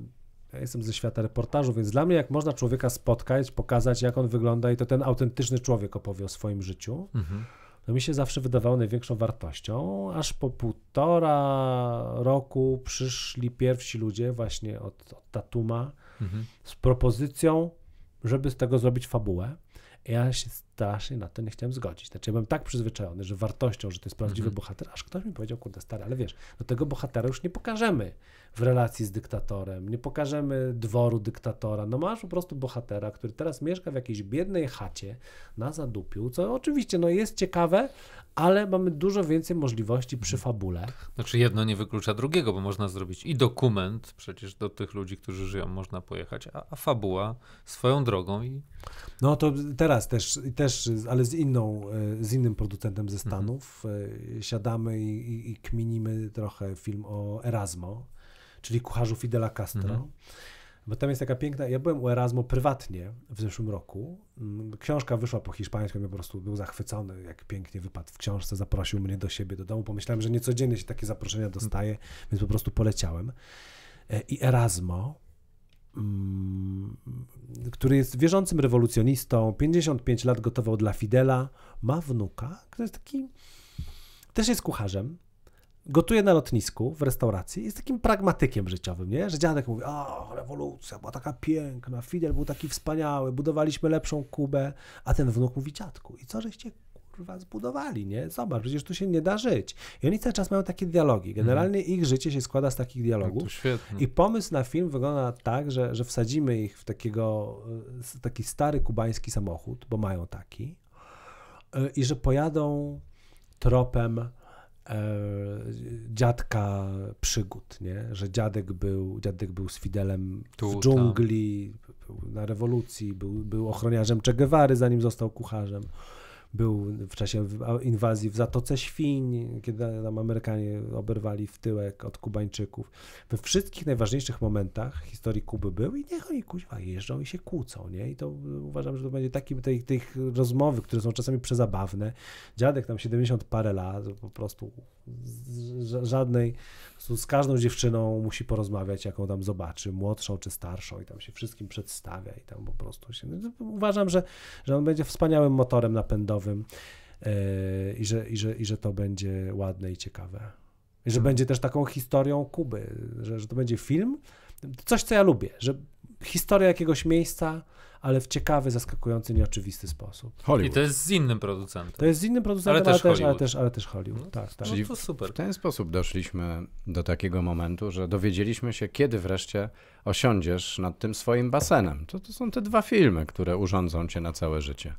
ja jestem ze świata reportażu, więc dla mnie jak można człowieka spotkać, pokazać jak on wygląda i to ten autentyczny człowiek opowie o swoim życiu. Mhm no mi się zawsze wydawało największą wartością, aż po półtora roku przyszli pierwsi ludzie właśnie od, od Tatuma mhm. z propozycją, żeby z tego zrobić fabułę. Ja się strasznie na to nie chciałem zgodzić. Znaczy, ja byłem tak przyzwyczajony, że wartością, że to jest prawdziwy mhm. bohater, aż ktoś mi powiedział, kurde, stary, ale wiesz, no tego bohatera już nie pokażemy w relacji z dyktatorem, nie pokażemy dworu dyktatora. No masz po prostu bohatera, który teraz mieszka w jakiejś biednej chacie na zadupiu, co oczywiście no, jest ciekawe, ale mamy dużo więcej możliwości przy fabule. Znaczy jedno nie wyklucza drugiego, bo można zrobić i dokument, przecież do tych ludzi, którzy żyją, można pojechać, a, a fabuła swoją drogą i... No to teraz też, też ale z inną, e, z innym producentem ze mhm. Stanów mhm. siadamy i, i, i, kminimy trochę film o Erasmo, czyli kucharzu Fidela Castro. Mhm. Bo tam jest taka piękna, ja byłem u Erasmo prywatnie w zeszłym roku. Mm, książka wyszła po hiszpańsku, ja po prostu był zachwycony, jak pięknie wypadł w książce, zaprosił mnie do siebie, do domu. Pomyślałem, że niecodziennie się takie zaproszenia dostaje, mhm. więc po prostu poleciałem. E, I Erasmo, mm, który jest wierzącym rewolucjonistą, 55 lat gotował dla Fidela, ma wnuka, który jest taki, też jest kucharzem, gotuje na lotnisku w restauracji, jest takim pragmatykiem życiowym, nie? Że dziadek mówi, o, rewolucja była taka piękna, Fidel był taki wspaniały, budowaliśmy lepszą Kubę, a ten wnuk mówi, dziadku, i co żeście kurwa zbudowali, nie? Zobacz, przecież tu się nie da żyć. I oni cały czas mają takie dialogi. Mhm. Generalnie ich życie się składa z takich dialogów. Tak, I pomysł na film wygląda tak, że, że wsadzimy ich w takiego, e, taki stary kubański samochód, bo mają taki, e, i że pojadą tropem E, dziadka przygód, nie? że dziadek był, dziadek był z Fidelem tu, w dżungli, był na rewolucji, był, był ochroniarzem Che Guevary, zanim został kucharzem był w czasie inwazji w Zatoce Świń, kiedy nam Amerykanie oberwali w tyłek od Kubańczyków. We wszystkich najważniejszych momentach historii Kuby był i niech oni kuźwa jeżdżą i się kłócą, nie? I to uważam, że to będzie taki tej, tych rozmowy, które są czasami przezabawne. Dziadek tam 70 parę lat, po prostu z żadnej, z każdą dziewczyną musi porozmawiać, jaką tam zobaczy, młodszą czy starszą i tam się wszystkim przedstawia i tam po prostu się... Uważam, że, że on będzie wspaniałym motorem napędowym e, i, że, i, że, i że to będzie ładne i ciekawe. I że hmm. będzie też taką historią Kuby, że, że to będzie film, coś, co ja lubię, że historia jakiegoś miejsca, ale w ciekawy, zaskakujący, nieoczywisty sposób. Hollywood. I to jest z innym producentem. To jest z innym producentem, ale też, ale też, ale też, ale też Hollywood. No, tak, tak. Czyli no to super. W ten sposób doszliśmy do takiego momentu, że dowiedzieliśmy się, kiedy wreszcie osiądziesz nad tym swoim basenem. To, to są te dwa filmy, które urządzą cię na całe życie.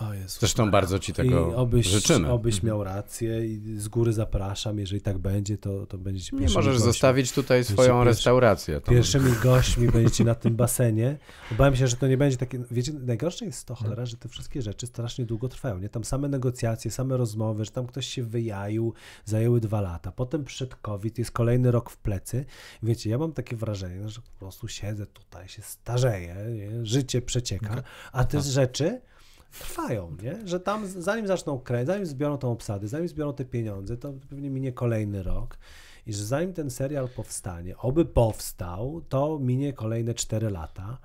O Jezu, Zresztą bardzo Ci tego I obyś, życzymy. Obyś mhm. miał rację i z góry zapraszam. Jeżeli tak będzie, to, to będziecie Nie możesz zostawić tutaj swoją pierwszy, restaurację. Tam. Pierwszymi gośćmi będziecie na tym basenie. Obawiam się, że to nie będzie takie... Wiecie, najgorsze jest to cholera, że te wszystkie rzeczy strasznie długo trwają. Nie? Tam same negocjacje, same rozmowy, że tam ktoś się wyjaił, zajęły dwa lata. Potem przed COVID jest kolejny rok w plecy. Wiecie, ja mam takie wrażenie, że po prostu siedzę tutaj, się starzeję, nie? życie przecieka, no tak. a te tak. rzeczy trwają, nie? Że tam zanim zaczną kręcić, zanim zbiorą tą obsadę, zanim zbiorą te pieniądze, to pewnie minie kolejny rok i że zanim ten serial powstanie, oby powstał, to minie kolejne 4 lata.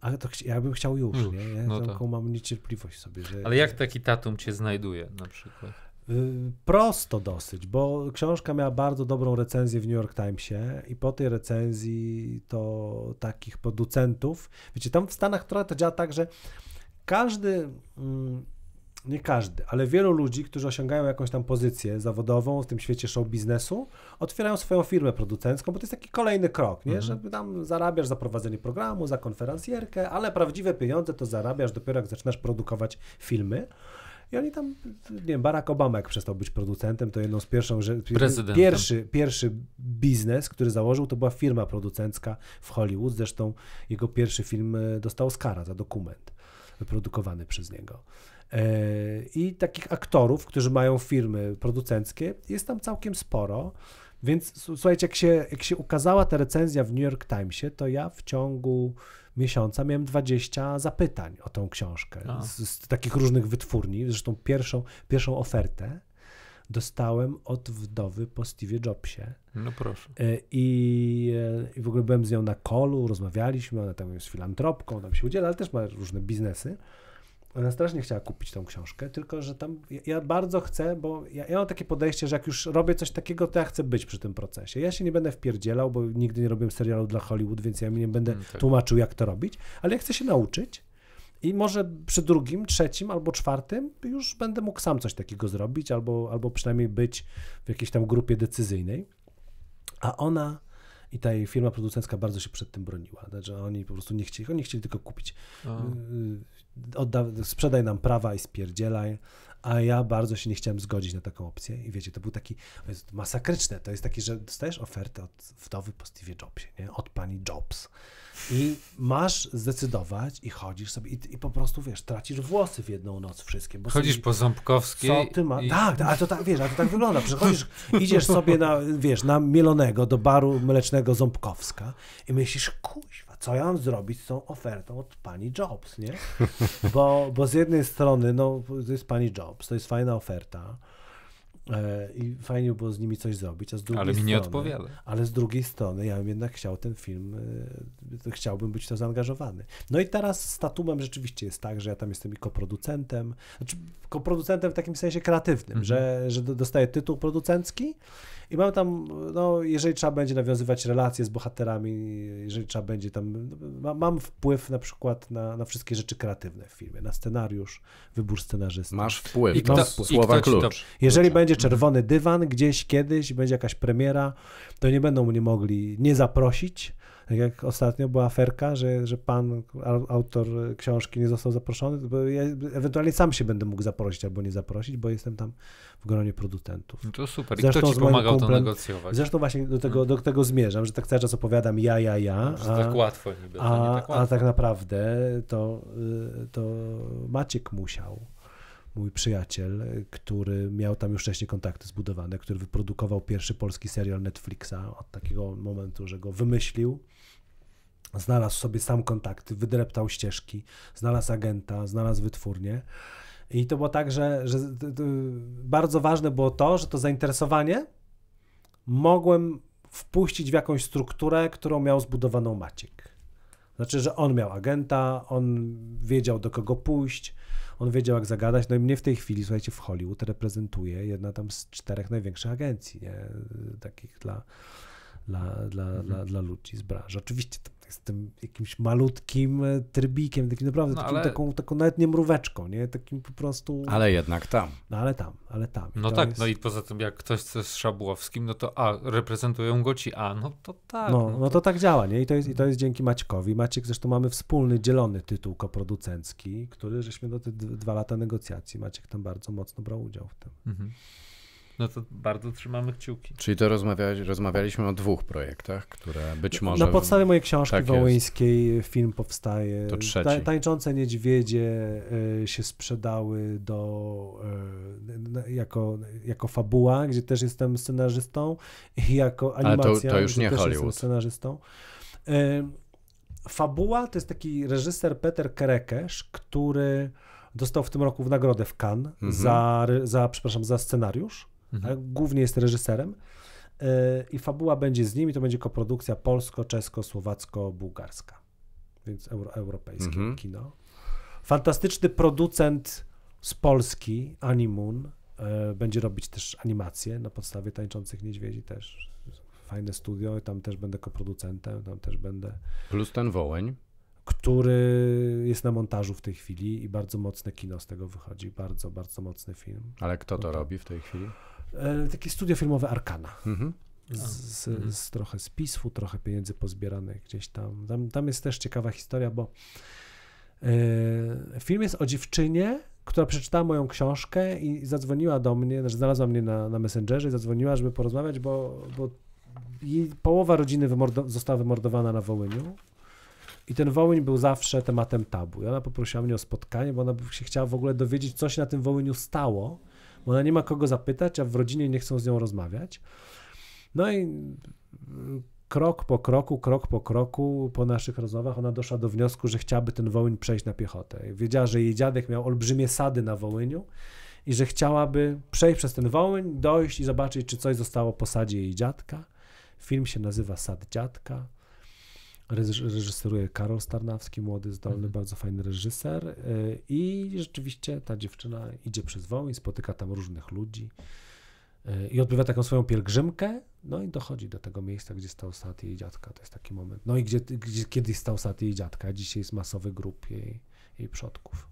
Ale to ja bym chciał już, już nie? Ja no taką tak. mam niecierpliwość sobie. Że... Ale jak taki tatum cię znajduje na przykład? Y, prosto dosyć, bo książka miała bardzo dobrą recenzję w New York Timesie i po tej recenzji to takich producentów, wiecie, tam w Stanach która to działa tak, że każdy, mm, nie każdy, ale wielu ludzi, którzy osiągają jakąś tam pozycję zawodową w tym świecie show biznesu, otwierają swoją firmę producencką, bo to jest taki kolejny krok, nie? Mhm. tam zarabiasz za prowadzenie programu, za konferencjerkę, ale prawdziwe pieniądze to zarabiasz dopiero jak zaczynasz produkować filmy. I oni tam, nie wiem, Barack Obama jak przestał być producentem, to jedną z pierwszą pierwszy, pierwszy biznes, który założył, to była firma producencka w Hollywood. Zresztą jego pierwszy film e, dostał skara za dokument wyprodukowany przez niego. E, I takich aktorów, którzy mają firmy producenckie, jest tam całkiem sporo. Więc słuchajcie, jak się, jak się ukazała ta recenzja w New York Timesie, to ja w ciągu miesiąca miałem 20 zapytań o tą książkę z, z, takich różnych wytwórni. Zresztą pierwszą, pierwszą ofertę dostałem od wdowy po Steve Jobsie. No proszę. E, I, e, I w ogóle byłem z nią na kolu, rozmawialiśmy, ona tam jest filantropką, tam się udziela, ale też ma różne biznesy. Ona strasznie chciała kupić tą książkę, tylko że tam ja bardzo chcę, bo ja, ja, mam takie podejście, że jak już robię coś takiego, to ja chcę być przy tym procesie. Ja się nie będę wpierdzielał, bo nigdy nie robiłem serialu dla Hollywood, więc ja mi nie będę mm, tak. tłumaczył, jak to robić, ale ja chcę się nauczyć i może przy drugim, trzecim albo czwartym już będę mógł sam coś takiego zrobić, albo, albo przynajmniej być w jakiejś tam grupie decyzyjnej. A ona i ta jej firma producencka bardzo się przed tym broniła, że znaczy oni po prostu nie chcieli, oni chcieli tylko kupić. Y, y, odda, sprzedaj nam prawa i spierdzielaj, a ja bardzo się nie chciałem zgodzić na taką opcję. I wiecie, to był taki, jest masakryczne, to jest taki, że dostajesz ofertę od wdowy po Steve Jobsie, nie? od pani Jobs i masz zdecydować i chodzisz sobie i, i, po prostu, wiesz, tracisz włosy w jedną noc wszystkie. chodzisz sobie, po Ząbkowskiej. Co ty ma... I... Tak, ale tak, to tak, wiesz, ale to tak wygląda. Przechodzisz, idziesz sobie na, wiesz, na Mielonego do baru mlecznego Ząbkowska i myślisz, kuźwa, co ja mam zrobić z tą ofertą od pani Jobs, nie? Bo, bo z jednej strony, no, to jest pani Jobs, to jest fajna oferta, E, i fajnie było z nimi coś zrobić. A z drugiej Ale mi strony, nie odpowiada. Ale z drugiej strony ja bym jednak chciał ten film, e, chciałbym być w to zaangażowany. No i teraz z Tatumem rzeczywiście jest tak, że ja tam jestem i koproducentem, znaczy koproducentem w takim sensie kreatywnym, mhm. że, że dostaję tytuł producencki, i mam tam, no, jeżeli trzeba będzie nawiązywać relacje z bohaterami, jeżeli trzeba będzie tam, mam wpływ na przykład na, na wszystkie rzeczy kreatywne w filmie, na scenariusz, wybór scenarzysty. Masz wpływ, I kto, mam wpływ. słowa i kto klucz. Jeżeli będzie czerwony dywan gdzieś kiedyś, będzie jakaś premiera, to nie będą mnie mogli nie zaprosić, tak jak ostatnio była aferka, że, że pan, autor książki nie został zaproszony, bo ja ewentualnie sam się będę mógł zaprosić albo nie zaprosić, bo jestem tam w gronie producentów. No to super. I zresztą kto ci pomagał kumplem, to negocjować? Zresztą właśnie do tego, mhm. do tego zmierzam, że tak cały czas opowiadam ja, ja, ja. No, a, tak łatwo niby, a, nie tak łatwo. A tak naprawdę to, y, to Maciek musiał mój przyjaciel, który miał tam już wcześniej kontakty zbudowane, który wyprodukował pierwszy polski serial Netflixa od takiego momentu, że go wymyślił, Znalazł sobie sam kontakty, wydreptał ścieżki, znalazł agenta, znalazł wytwórnię. I to było tak, że, że bardzo ważne było to, że to zainteresowanie mogłem wpuścić w jakąś strukturę, którą miał zbudowaną Maciek. Znaczy, że on miał agenta, on wiedział do kogo pójść, on wiedział jak zagadać. No i mnie w tej chwili, słuchajcie, w Hollywood reprezentuje jedna tam z czterech największych agencji, nie? takich dla dla, dla, mhm. dla, dla ludzi z branży. Oczywiście z tym jakimś malutkim e, trybikiem, takim naprawdę, no, takim, ale... taką, taką nawet nie mróweczką, nie? Takim po prostu... Ale jednak tam. No ale tam, ale tam. I no tak, jest... no i poza tym jak ktoś chce z Szabłowskim, no to a, reprezentują go ci A, no to tak. No, no, no to... to... tak działa, nie? I to, jest, I to jest dzięki Maćkowi. Maciek zresztą mamy wspólny, dzielony tytuł koproducencki, który żeśmy do tych dwa lata negocjacji, Maciek tam bardzo mocno brał udział w tym. Mhm. No to bardzo trzymamy kciuki. Czyli to rozmawialiśmy o dwóch projektach, które być może... Na podstawie mojej książki tak wołyńskiej film powstaje. To trzeci. Ta, tańczące niedźwiedzie e, się sprzedały do, e, jako, jako fabuła, gdzie też jestem scenarzystą i jako animacja, Ale to, to już nie też Hollywood. jestem scenarzystą. E, fabuła to jest taki reżyser Peter Kerekesz, który dostał w tym roku w nagrodę w Cannes mm -hmm. za, za, przepraszam, za scenariusz. Mhm. Tak? Głównie jest reżyserem. E, I fabuła będzie z nimi, to będzie koprodukcja polsko, czesko, słowacko, bułgarska. Więc euro, europejskie mhm. kino. Fantastyczny producent z Polski, Animun, e, będzie robić też animacje na podstawie Tańczących Niedźwiedzi też. Fajne studio, tam też będę koproducentem, tam też będę. Plus ten Wołeń który jest na montażu w tej chwili i bardzo mocne kino z tego wychodzi. Bardzo, bardzo mocny film. Ale kto to, to... robi w tej chwili? E, takie studio filmowe Arkana. Mhm. Z, z, z, mhm. trochę z trochę pieniędzy pozbieranych gdzieś tam. Tam, tam jest też ciekawa historia, bo yy, film jest o dziewczynie, która przeczytała moją książkę i zadzwoniła do mnie, znaczy znalazła mnie na, na Messengerze i zadzwoniła, żeby porozmawiać, bo, bo jej połowa rodziny wymordo- została wymordowana na Wołyniu. I ten Wołyń był zawsze tematem tabu. I ona poprosiła mnie o spotkanie, bo ona by się chciała w ogóle dowiedzieć, co się na tym Wołyniu stało bo ona nie ma kogo zapytać, a w rodzinie nie chcą z nią rozmawiać. No i y, krok po kroku, krok po kroku, po naszych rozmowach, ona doszła do wniosku, że chciałaby ten Wołyń przejść na piechotę. Wiedziała, że jej dziadek miał olbrzymie sady na Wołyniu i że chciałaby przejść przez ten Wołyń, dojść i zobaczyć, czy coś zostało po sadzie jej dziadka. Film się nazywa Sad Dziadka reżyseruje Karol Starnawski, młody, zdolny, mhm. bardzo fajny reżyser. Y, I rzeczywiście ta dziewczyna idzie przez i spotyka tam różnych ludzi y, i odbywa taką swoją pielgrzymkę, no i dochodzi do tego miejsca, gdzie stał Sati jej dziadka. To jest taki moment. No i gdzie, gdzie kiedyś stał Sati jej dziadka, a dzisiaj jest masowy grup jej, jej przodków.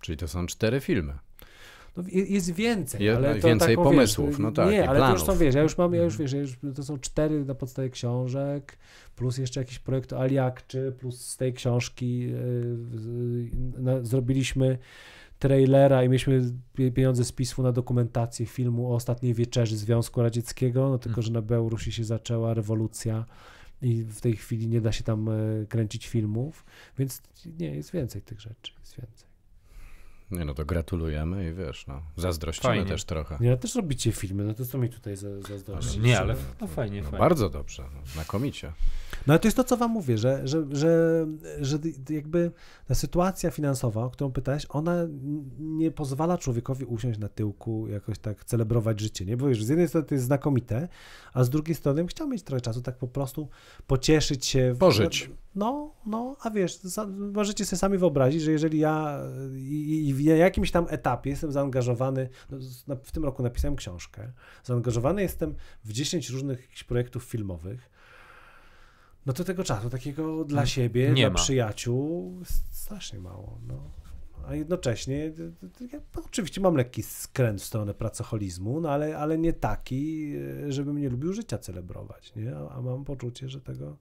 Czyli to są cztery filmy no, jest więcej. Je, ale to więcej taką, pomysłów, wiesz, no tak. Nie, ale planów. to już są, wiesz, ja już mam, ja już mhm. wiesz, ja już, to są cztery na podstawie książek, plus jeszcze jakiś projekt Aliakczy, plus z tej książki yy, yy, na, zrobiliśmy trailera i mieliśmy pieniądze z pisf na dokumentację filmu o ostatniej wieczerzy Związku Radzieckiego, no tylko, że na Białorusi się zaczęła rewolucja i w tej chwili nie da się tam e, kręcić filmów, więc nie, jest więcej tych rzeczy, jest więcej. Nie no, to gratulujemy i wiesz, no, zazdrościmy fajnie. też trochę. Nie, ale też robicie filmy, no to co mi tutaj za, zazdrości? Nie, ale no, no, fajnie, no, fajnie. Bardzo dobrze, no, znakomicie. No ale to jest to, co wam mówię, że, że, że, że jakby ta sytuacja finansowa, o którą pytałeś, ona nie pozwala człowiekowi usiąść na tyłku, jakoś tak celebrować życie, nie? Bo wiesz, z jednej strony to jest znakomite, a z drugiej strony bym chciał mieć trochę czasu tak po prostu pocieszyć się. Pożyć. W, no, no, a wiesz, możecie sobie sami wyobrazić, że jeżeli ja i, i w jakimś tam etapie jestem zaangażowany, no, w tym roku napisałem książkę, zaangażowany jestem w 10 różnych projektów filmowych, no to tego czasu takiego dla mm. siebie, Nie dla ma. przyjaciół strasznie mało, no. A jednocześnie, ja no, oczywiście mam lekki skręt w stronę pracoholizmu, no ale, ale nie taki, e, żebym nie lubił życia celebrować, nie? A, a mam poczucie, że tego,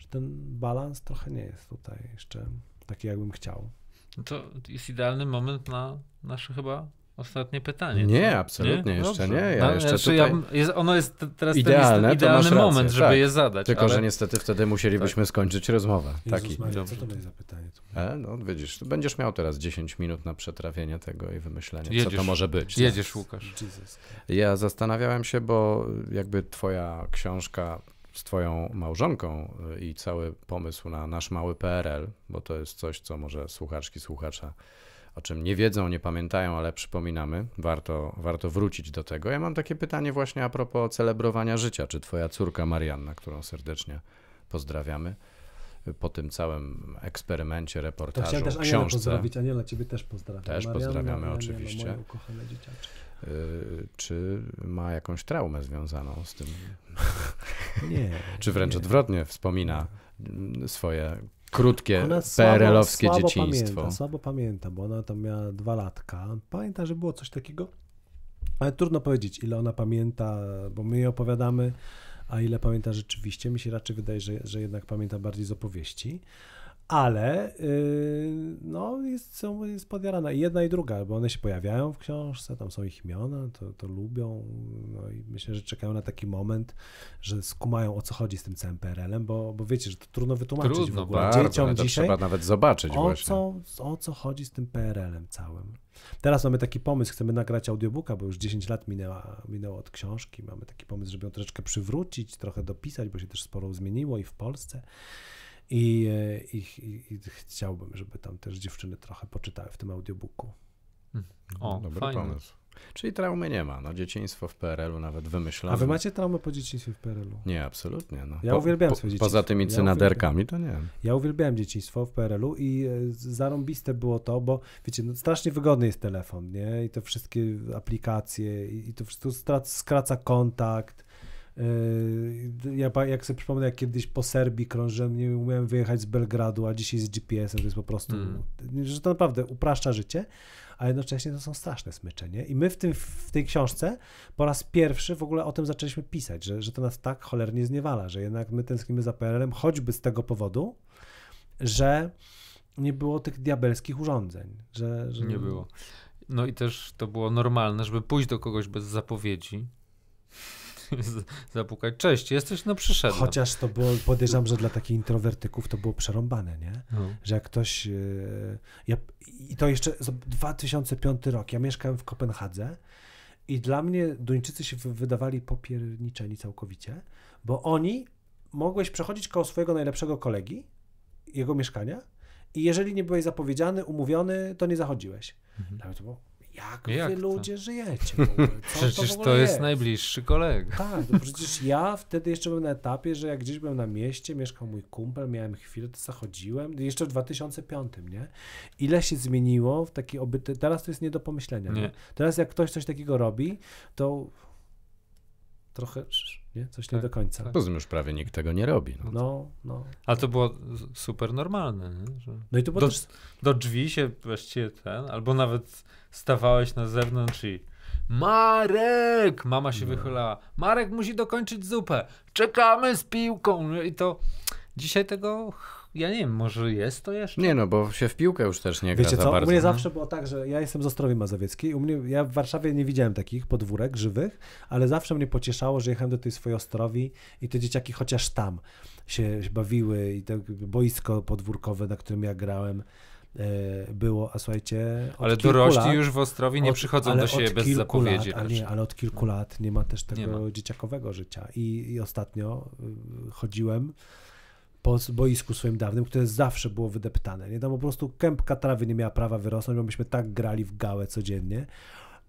że ten balans trochę nie jest tutaj jeszcze taki, jakbym chciał. No to jest idealny moment na nasze chyba ostatnie pytanie. Nie, co? absolutnie, nie? jeszcze Dobrze. nie. Ja no, jeszcze znaczy, tutaj... ja jest, ono jest teraz idealne, ten idealny moment, rację, żeby tak. je zadać. Tylko, ale... że niestety wtedy musielibyśmy tak. skończyć rozmowę. Jezus Taki. Maria, co to będzie za pytanie? E, no widzisz, będziesz miał teraz 10 minut na przetrawienie tego i wymyślenie, jedziesz, co to może być. Jedziesz, tak? Łukasz. Jesus. Ja zastanawiałem się, bo jakby twoja książka z Twoją małżonką y, i cały pomysł na nasz mały PRL, bo to jest coś, co może słuchaczki, słuchacza o czym nie wiedzą, nie pamiętają, ale przypominamy, warto, warto wrócić do tego. Ja mam takie pytanie właśnie a propos celebrowania życia. Czy Twoja córka Marianna, którą serdecznie pozdrawiamy, y, po tym całym eksperymencie, reportażu, to chciałem też książce... pozdrowić, Aniela Ciebie też pozdrawiam. Też Marianna, pozdrawiamy Marianna, oczywiście. Moje ukochane dzieciaczki. Y, czy ma jakąś traumę związaną z tym. Nie. czy wręcz nie. odwrotnie wspomina mm, swoje krótkie ona PRL-owskie słabo, dzieciństwo. Pamięta, słabo pamięta, bo ona tam miała dwa latka. Pamięta, że było coś takiego, ale trudno powiedzieć, ile ona pamięta, bo my jej opowiadamy, a ile pamięta rzeczywiście. Mi się raczej wydaje, że, że jednak pamięta bardziej z opowieści ale yy, no, jest, są, jest podjarana i jedna i druga, bo one się pojawiają w książce, tam są ich imiona, to, to lubią no i myślę, że czekają na taki moment, że skumają o co chodzi z tym całym PRL-em, bo, bo wiecie, że to trudno wytłumaczyć trudno, w ogóle bardzo, dzieciom dzisiaj. trzeba nawet zobaczyć o właśnie. Co, o co chodzi z tym PRL-em całym. Teraz mamy taki pomysł, chcemy nagrać audiobooka, bo już 10 lat minęła, minęło od książki, mamy taki pomysł, żeby ją troszeczkę przywrócić, trochę dopisać, bo się też sporo zmieniło i w Polsce. E, I, i, i, chciałbym, żeby tam też dziewczyny trochę poczytały w tym audiobooku. Hmm. O, Dobry fajny. pomysł. Czyli traumy nie ma. No, dzieciństwo w PRL-u nawet wymyślano. A wy macie traumę po dzieciństwie w PRL-u? Nie, absolutnie. No. Ja po, uwielbiałem swoje dzieciństwo. Poza tymi cynaderkami, ja to nie. Ja uwielbiałem dzieciństwo w PRL-u i e, zarąbiste było to, bo wiecie, no, strasznie wygodny jest telefon, nie? I te wszystkie aplikacje i, i to wszystko skraca kontakt Yy, ja jak sobie przypomnę, jak kiedyś po Serbii krążyłem, nie umiałem wyjechać z Belgradu, a dzisiaj z GPS-em, to jest po prostu, mm. że to naprawdę upraszcza życie, a jednocześnie to są straszne smyczenie. I my w, tym, w tej książce po raz pierwszy w ogóle o tym zaczęliśmy pisać, że, że to nas tak cholernie zniewala, że jednak my tęsknimy za PRL-em, choćby z tego powodu, że nie było tych diabelskich urządzeń. Że, że... Nie było. No i też to było normalne, żeby pójść do kogoś bez zapowiedzi, zapukać. Cześć, jesteś, no przyszedł. Chociaż to było, podejrzewam, że dla takich introwertyków to było przerąbane, nie? No. Że jak ktoś... E, ja, I to jeszcze 2005 rok. Ja mieszkałem w Kopenhadze i dla mnie Duńczycy się wydawali popierniczeni całkowicie, bo oni mogłeś przechodzić koło swojego najlepszego kolegi, jego mieszkania i jeżeli nie byłeś zapowiedziany, umówiony, to nie zachodziłeś. Mhm. to było, jak, jak wy to? ludzie żyjecie? przecież to, to jest, jest, najbliższy kolega. Tak, no przecież ja wtedy jeszcze byłem na etapie, że jak gdzieś byłem na mieście, mieszkał mój kumpel, miałem chwilę, to zachodziłem, no jeszcze w 2005, nie? Ile się zmieniło w taki obyty, teraz to jest nie do pomyślenia. Nie. Teraz jak ktoś coś takiego robi, to trochę nie? Coś tak, nie do końca. Tak. Rozumiem, już prawie nikt tego nie robi. No, no. no. Ale to było super normalne, nie? Że no i to było do, też... do drzwi się właściwie ten, albo nawet stawałeś na zewnątrz i Marek! Mama się no. wychylała. Marek musi dokończyć zupę. Czekamy z piłką. I to dzisiaj tego ja nie wiem, może jest to jeszcze? Nie no, bo się w piłkę już też nie gra Wiecie co, bardzo, u mnie no? zawsze było tak, że ja jestem z Ostrowi Mazowieckiej, u mnie, ja w Warszawie nie widziałem takich podwórek żywych, ale zawsze mnie pocieszało, że jechałem do tej swojej Ostrowi i te dzieciaki chociaż tam się bawiły i to tak boisko podwórkowe, na którym ja grałem, e, było, a słuchajcie. Ale dorośli lat, już w Ostrowi nie od, przychodzą do siebie bez zapowiedzi. Lat, nie, ale od kilku lat nie ma też tego dzieciakowego życia. I, i ostatnio y, chodziłem po boisku swoim dawnym, które zawsze było wydeptane. Nie tam po prostu kępka trawy nie miała prawa wyrosnąć, bo myśmy tak grali w gałę codziennie.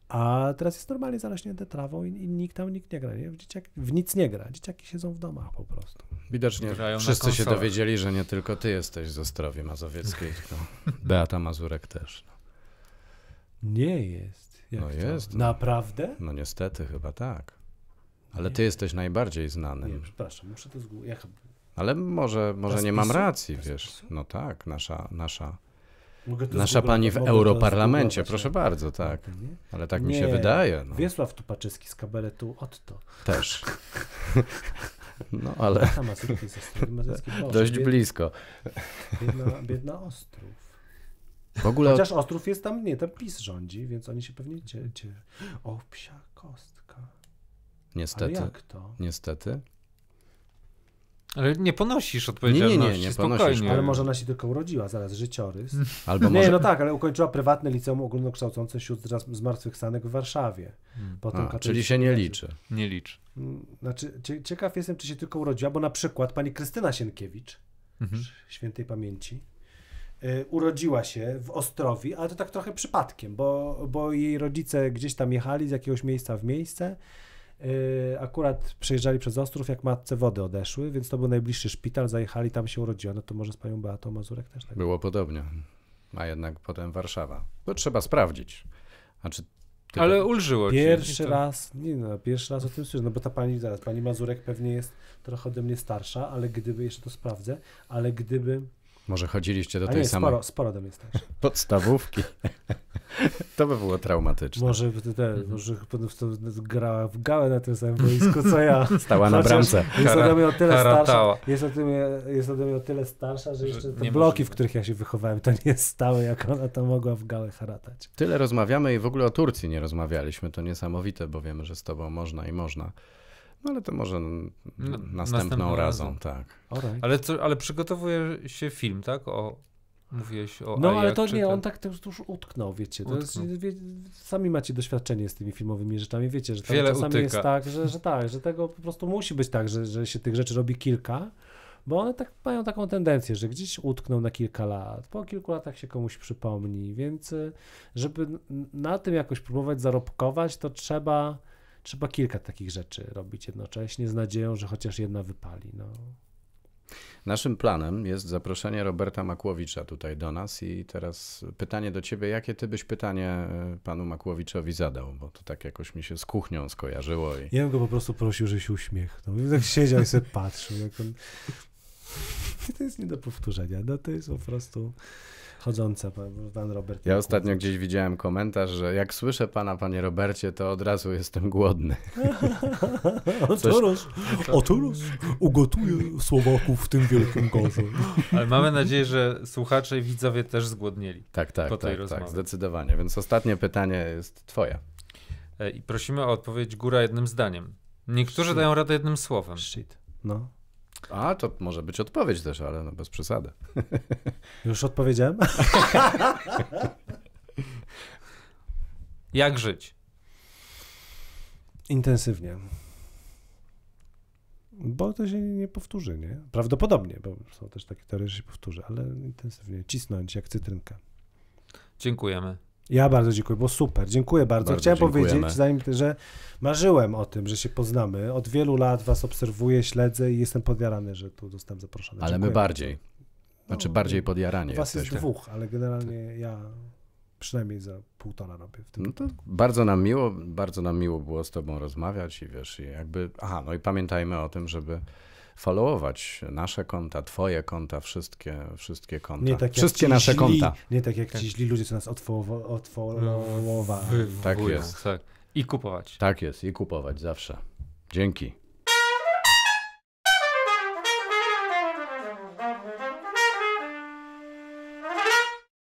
A teraz jest normalnie zarośnięte trawą i, i nikt tam nikt nie gra. Nie? W, dzieciak, w nic nie gra. Dzieciaki siedzą w domach po prostu. Widocznie Grają wszyscy się dowiedzieli, że nie tylko ty jesteś z Ostrowi Mazowieckiej, tylko no. Beata Mazurek też. No. Nie jest. Jak no to? jest. No. Naprawdę? No niestety chyba tak. Ale nie. ty jesteś najbardziej znany. Nie, przepraszam, muszę to zgłosić. Ale może, może nie mam racji, wiesz. No tak, nasza, nasza, nasza pani w Europarlamencie, proszę bardzo, tak. Ale tak mi się wydaje. No. Wiesław Tupaczyski z kabaretu Otto. Też. No ale. Dość blisko. Biedna, biedna Ostrów. W ogóle... Chociaż Ostrów jest tam, nie, tam PiS rządzi, więc oni się pewnie cie, O, psia kostka. Niestety. jak to? Niestety. Ale nie ponosisz odpowiedzialności. Nie, nie, nie, nie ponosisz. Ale może ona się tylko urodziła, zaraz życiorys. Albo nie, może... no tak, ale ukończyła prywatne liceum ogólnokształcące sióstr zmartwychwstanek w Warszawie. Hmm. Potem A, czyli się nie liczy. Nie liczy. Mm, znaczy, ciekaw jestem, czy się tylko urodziła, bo na przykład pani Krystyna Sienkiewicz, mhm. świętej pamięci, y, urodziła się w Ostrowi, ale to tak trochę przypadkiem, bo, bo jej rodzice gdzieś tam jechali z jakiegoś miejsca w miejsce E, akurat przejeżdżali przez Ostrów, jak matce wody odeszły, więc to był najbliższy szpital, zajechali, tam się urodziła. No to może z panią Beatą Mazurek też tak. Było podobnie, a jednak potem Warszawa. To trzeba sprawdzić. Znaczy, Ale ulżyło pierwszy ci. To... Raz, nie no, pierwszy raz o tym słyszę, no bo ta pani, zaraz, pani Mazurek pewnie jest trochę ode mnie starsza, ale gdyby, jeszcze to sprawdzę, ale gdyby... Może chodziliście do tej nie, samej... Sporo, sporo do mnie starsza. Podstawówki. To by było traumatyczne. Może, te, mhm. może grała w gałę na tym samym boisku, co ja. Stała na bramce. Jest ode mnie o tyle starsza, jest ode mnie, jest ode mnie o tyle starsza, że jeszcze te bloki, w których ja się wychowałem, to nie stałe, jak ona to mogła w gałę haratać. Tyle rozmawiamy i w ogóle o Turcji nie rozmawialiśmy. To niesamowite, bo wiemy, że z tobą można i można. No ale to może następną, następną razą, razem. tak. Right. Ale, co, ale przygotowuje się film, tak? O, Mówiłeś o No ale to nie, ten... on tak już utknął, wiecie. Jest, wie, sami macie doświadczenie z tymi filmowymi rzeczami, wiecie, że tam Wiele czasami utyka. jest tak, że, że tak, że tego po prostu musi być tak, że, że się tych rzeczy robi kilka, bo one tak mają taką tendencję, że gdzieś utkną na kilka lat, po kilku latach się komuś przypomni, więc y, żeby na tym jakoś próbować zarobkować, to trzeba, trzeba kilka takich rzeczy robić jednocześnie z nadzieją, że chociaż jedna wypali. No. Naszym planem jest zaproszenie Roberta Makłowicza tutaj do nas i teraz pytanie do ciebie, jakie ty byś pytanie e, panu Makłowiczowi zadał, bo to tak jakoś mi się z kuchnią skojarzyło. I... Ja bym go po prostu prosił, żeby się uśmiechnął. I tak siedział i sobie patrzył. Jak on... To jest nie do powtórzenia, no to jest po prostu... Chodzące, pan Robert. Ja ostatnio gdzieś widziałem komentarz, że jak słyszę pana, panie Robercie, to od razu jestem głodny. Coś... O teraz ugotuję Słowaków w tym wielkim gorzu. Ale mamy nadzieję, że słuchacze i widzowie też zgłodnieli. Tak, tak, po tej tak, tak rozmowie. tak, zdecydowanie. Więc ostatnie pytanie jest twoje. E, I prosimy o odpowiedź góra jednym zdaniem. Niektórzy Shit. dają radę jednym słowem. Shit. No. A, to może być odpowiedź też, ale no bez przesady. Już odpowiedziałem? Jak żyć? Intensywnie. Bo to się nie powtórzy, nie? Prawdopodobnie, bo są też takie teorie, że się powtórzy, ale intensywnie. Cisnąć jak cytrynka. Dziękujemy. Ja bardzo dziękuję, bo super. Dziękuję bardzo. bardzo Chciałem powiedzieć, zanim że marzyłem o tym, że się poznamy. Od wielu lat was obserwuję, śledzę i jestem podjarany, że tu zostałem zaproszony. Ale dziękuję. my bardziej. Znaczy no, bardziej podjaranie. Was jest dwóch, ale tak. generalnie ja przynajmniej za półtora robię w tym. No to bardzo nam miło, bardzo nam miło było z tobą rozmawiać i wiesz, i jakby, aha, no i pamiętajmy o tym, żeby followować nasze konta, twoje konta, wszystkie, wszystkie konta. Tak wszystkie nasze źli, konta. Nie tak jak tak. ci źli ludzie, co nas odfollowowali. No, tak jest. Tak. I kupować. Tak jest, i kupować zawsze. Dzięki.